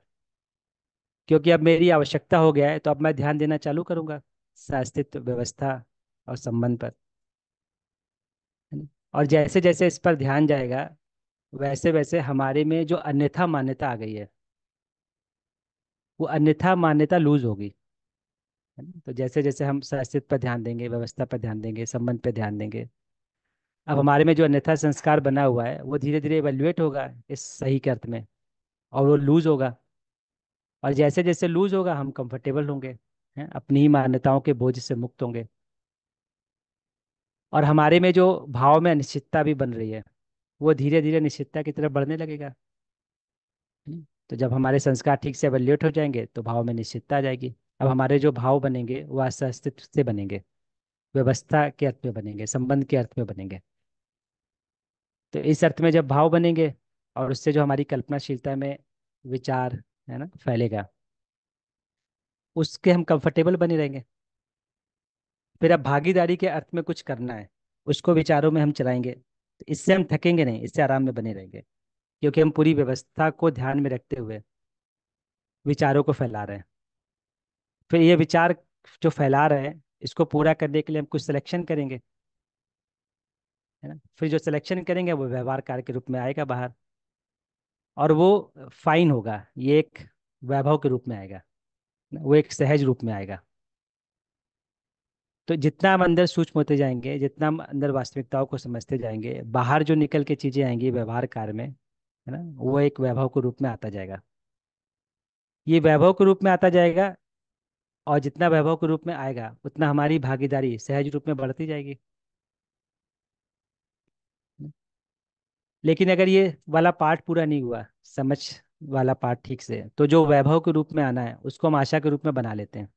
क्योंकि अब मेरी आवश्यकता हो गया है तो अब मैं ध्यान देना चालू करूंगा अस्तित्व व्यवस्था और संबंध पर और जैसे जैसे इस पर ध्यान जाएगा वैसे वैसे हमारे में जो अन्यथा मान्यता आ गई है वो अन्यथा मान्यता लूज होगी तो जैसे जैसे हम अस्तित्व पर ध्यान देंगे व्यवस्था पर ध्यान देंगे संबंध पर ध्यान देंगे अब हाँ। हमारे में जो अन्यथा संस्कार बना हुआ है वो धीरे धीरे एवेल्युएट होगा इस सही के अर्थ में और वो लूज होगा और जैसे जैसे लूज होगा हम कंफर्टेबल होंगे हैं अपनी ही मान्यताओं के बोझ से मुक्त होंगे और हमारे में जो भाव में अनिश्चितता भी बन रही है वो धीरे धीरे निश्चितता की तरफ बढ़ने लगेगा तो जब हमारे संस्कार ठीक से एवेल्यूट हो जाएंगे तो भाव में निश्चितता आ जाएगी अब हमारे जो भाव बनेंगे वो अस्तित्व से बनेंगे व्यवस्था के अर्थ में बनेंगे संबंध के अर्थ में बनेंगे तो इस अर्थ में जब भाव बनेंगे और उससे जो हमारी कल्पनाशीलता में विचार है ना फैलेगा उसके हम कंफर्टेबल बने रहेंगे फिर अब भागीदारी के अर्थ में कुछ करना है उसको विचारों में हम चलाएंगे तो इससे हम थकेंगे नहीं इससे आराम में बने रहेंगे क्योंकि हम पूरी व्यवस्था को ध्यान में रखते हुए विचारों को फैला रहे हैं फिर ये विचार जो फैला रहे हैं इसको पूरा करने के लिए हम कुछ सिलेक्शन करेंगे है ना फिर जो सिलेक्शन करेंगे वो व्यवहार कार्य के रूप में आएगा बाहर और वो फाइन होगा ये एक वैभव के रूप में आएगा वो एक सहज रूप में आएगा तो जितना हम अंदर सूच होते जाएंगे जितना हम अंदर वास्तविकताओं को समझते जाएंगे बाहर जो निकल के चीज़ें आएंगी व्यवहार कार्य में है ना वह एक वैभव के रूप में आता जाएगा ये वैभव के रूप में आता जाएगा और जितना वैभव के रूप में आएगा उतना हमारी भागीदारी सहज रूप में बढ़ती जाएगी लेकिन अगर ये वाला पार्ट पूरा नहीं हुआ समझ वाला पार्ट ठीक से तो जो वैभव के रूप में आना है उसको हम आशा के रूप में बना लेते हैं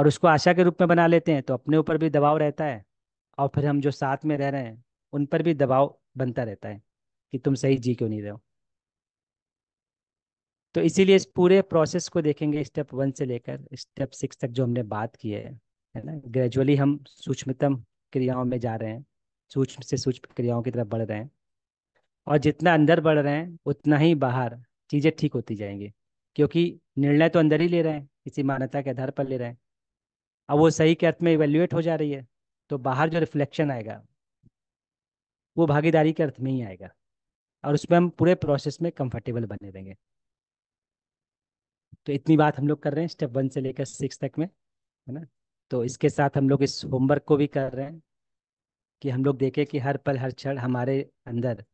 और उसको आशा के रूप में बना लेते हैं तो अपने ऊपर भी दबाव रहता है और फिर हम जो साथ में रह रहे हैं उन पर भी दबाव बनता रहता है कि तुम सही जी क्यों नहीं रहे हो तो इसीलिए इस पूरे प्रोसेस को देखेंगे स्टेप वन से लेकर स्टेप सिक्स तक जो हमने बात की है है ना ग्रेजुअली हम सूक्ष्मतम क्रियाओं में जा रहे हैं सूक्ष्म से सूक्ष्म क्रियाओं की तरफ बढ़ रहे हैं और जितना अंदर बढ़ रहे हैं उतना ही बाहर चीज़ें ठीक होती जाएंगी क्योंकि निर्णय तो अंदर ही ले रहे हैं किसी मान्यता के आधार पर ले रहे हैं अब वो सही के अर्थ में इवेल्युएट हो जा रही है तो बाहर जो रिफ्लेक्शन आएगा वो भागीदारी के अर्थ में ही आएगा और उसमें हम पूरे प्रोसेस में कंफर्टेबल बने रहेंगे तो इतनी बात हम लोग कर रहे हैं स्टेप वन से लेकर सिक्स तक में है ना तो इसके साथ हम लोग इस होमवर्क को भी कर रहे हैं कि हम लोग देखें कि हर पल हर क्षण हमारे अंदर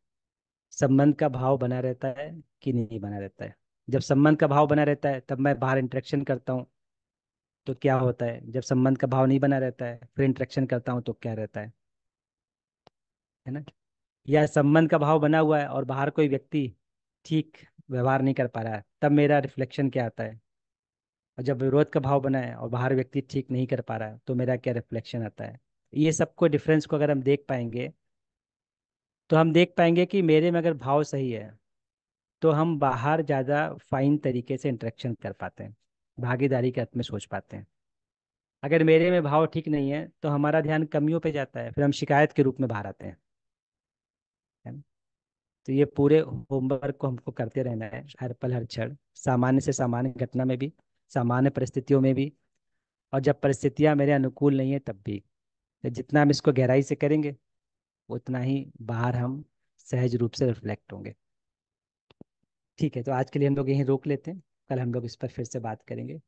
संबंध का भाव बना रहता है कि नहीं बना रहता है जब संबंध का भाव बना रहता है तब मैं बाहर इंट्रेक्शन करता हूँ तो क्या होता है जब संबंध का भाव नहीं बना रहता है फिर इंटरेक्शन करता हूँ तो क्या रहता है है ना या संबंध का भाव बना हुआ है और बाहर कोई व्यक्ति ठीक व्यवहार नहीं कर पा रहा है तब मेरा रिफ्लेक्शन क्या आता है और जब विरोध का भाव बना है और बाहर व्यक्ति ठीक नहीं कर पा रहा है तो मेरा क्या रिफ्लेक्शन आता है ये सबको डिफरेंस को अगर हम देख पाएंगे तो हम देख पाएंगे कि मेरे में अगर भाव सही है तो हम बाहर ज़्यादा फाइन तरीके से इंट्रैक्शन कर पाते हैं भागीदारी के अर्थ में सोच पाते हैं अगर मेरे में भाव ठीक नहीं है तो हमारा ध्यान कमियों पे जाता है फिर हम शिकायत के रूप में बाहर आते हैं तो ये पूरे होमवर्क को हमको करते रहना है हर पल हर क्षण सामान्य से सामान्य घटना में भी सामान्य परिस्थितियों में भी और जब परिस्थितियाँ मेरे अनुकूल नहीं है तब भी तो जितना हम इसको गहराई से करेंगे उतना ही बाहर हम सहज रूप से रिफ्लेक्ट होंगे ठीक है तो आज के लिए हम लोग यहीं रोक लेते हैं कल हम लोग इस पर फिर से बात करेंगे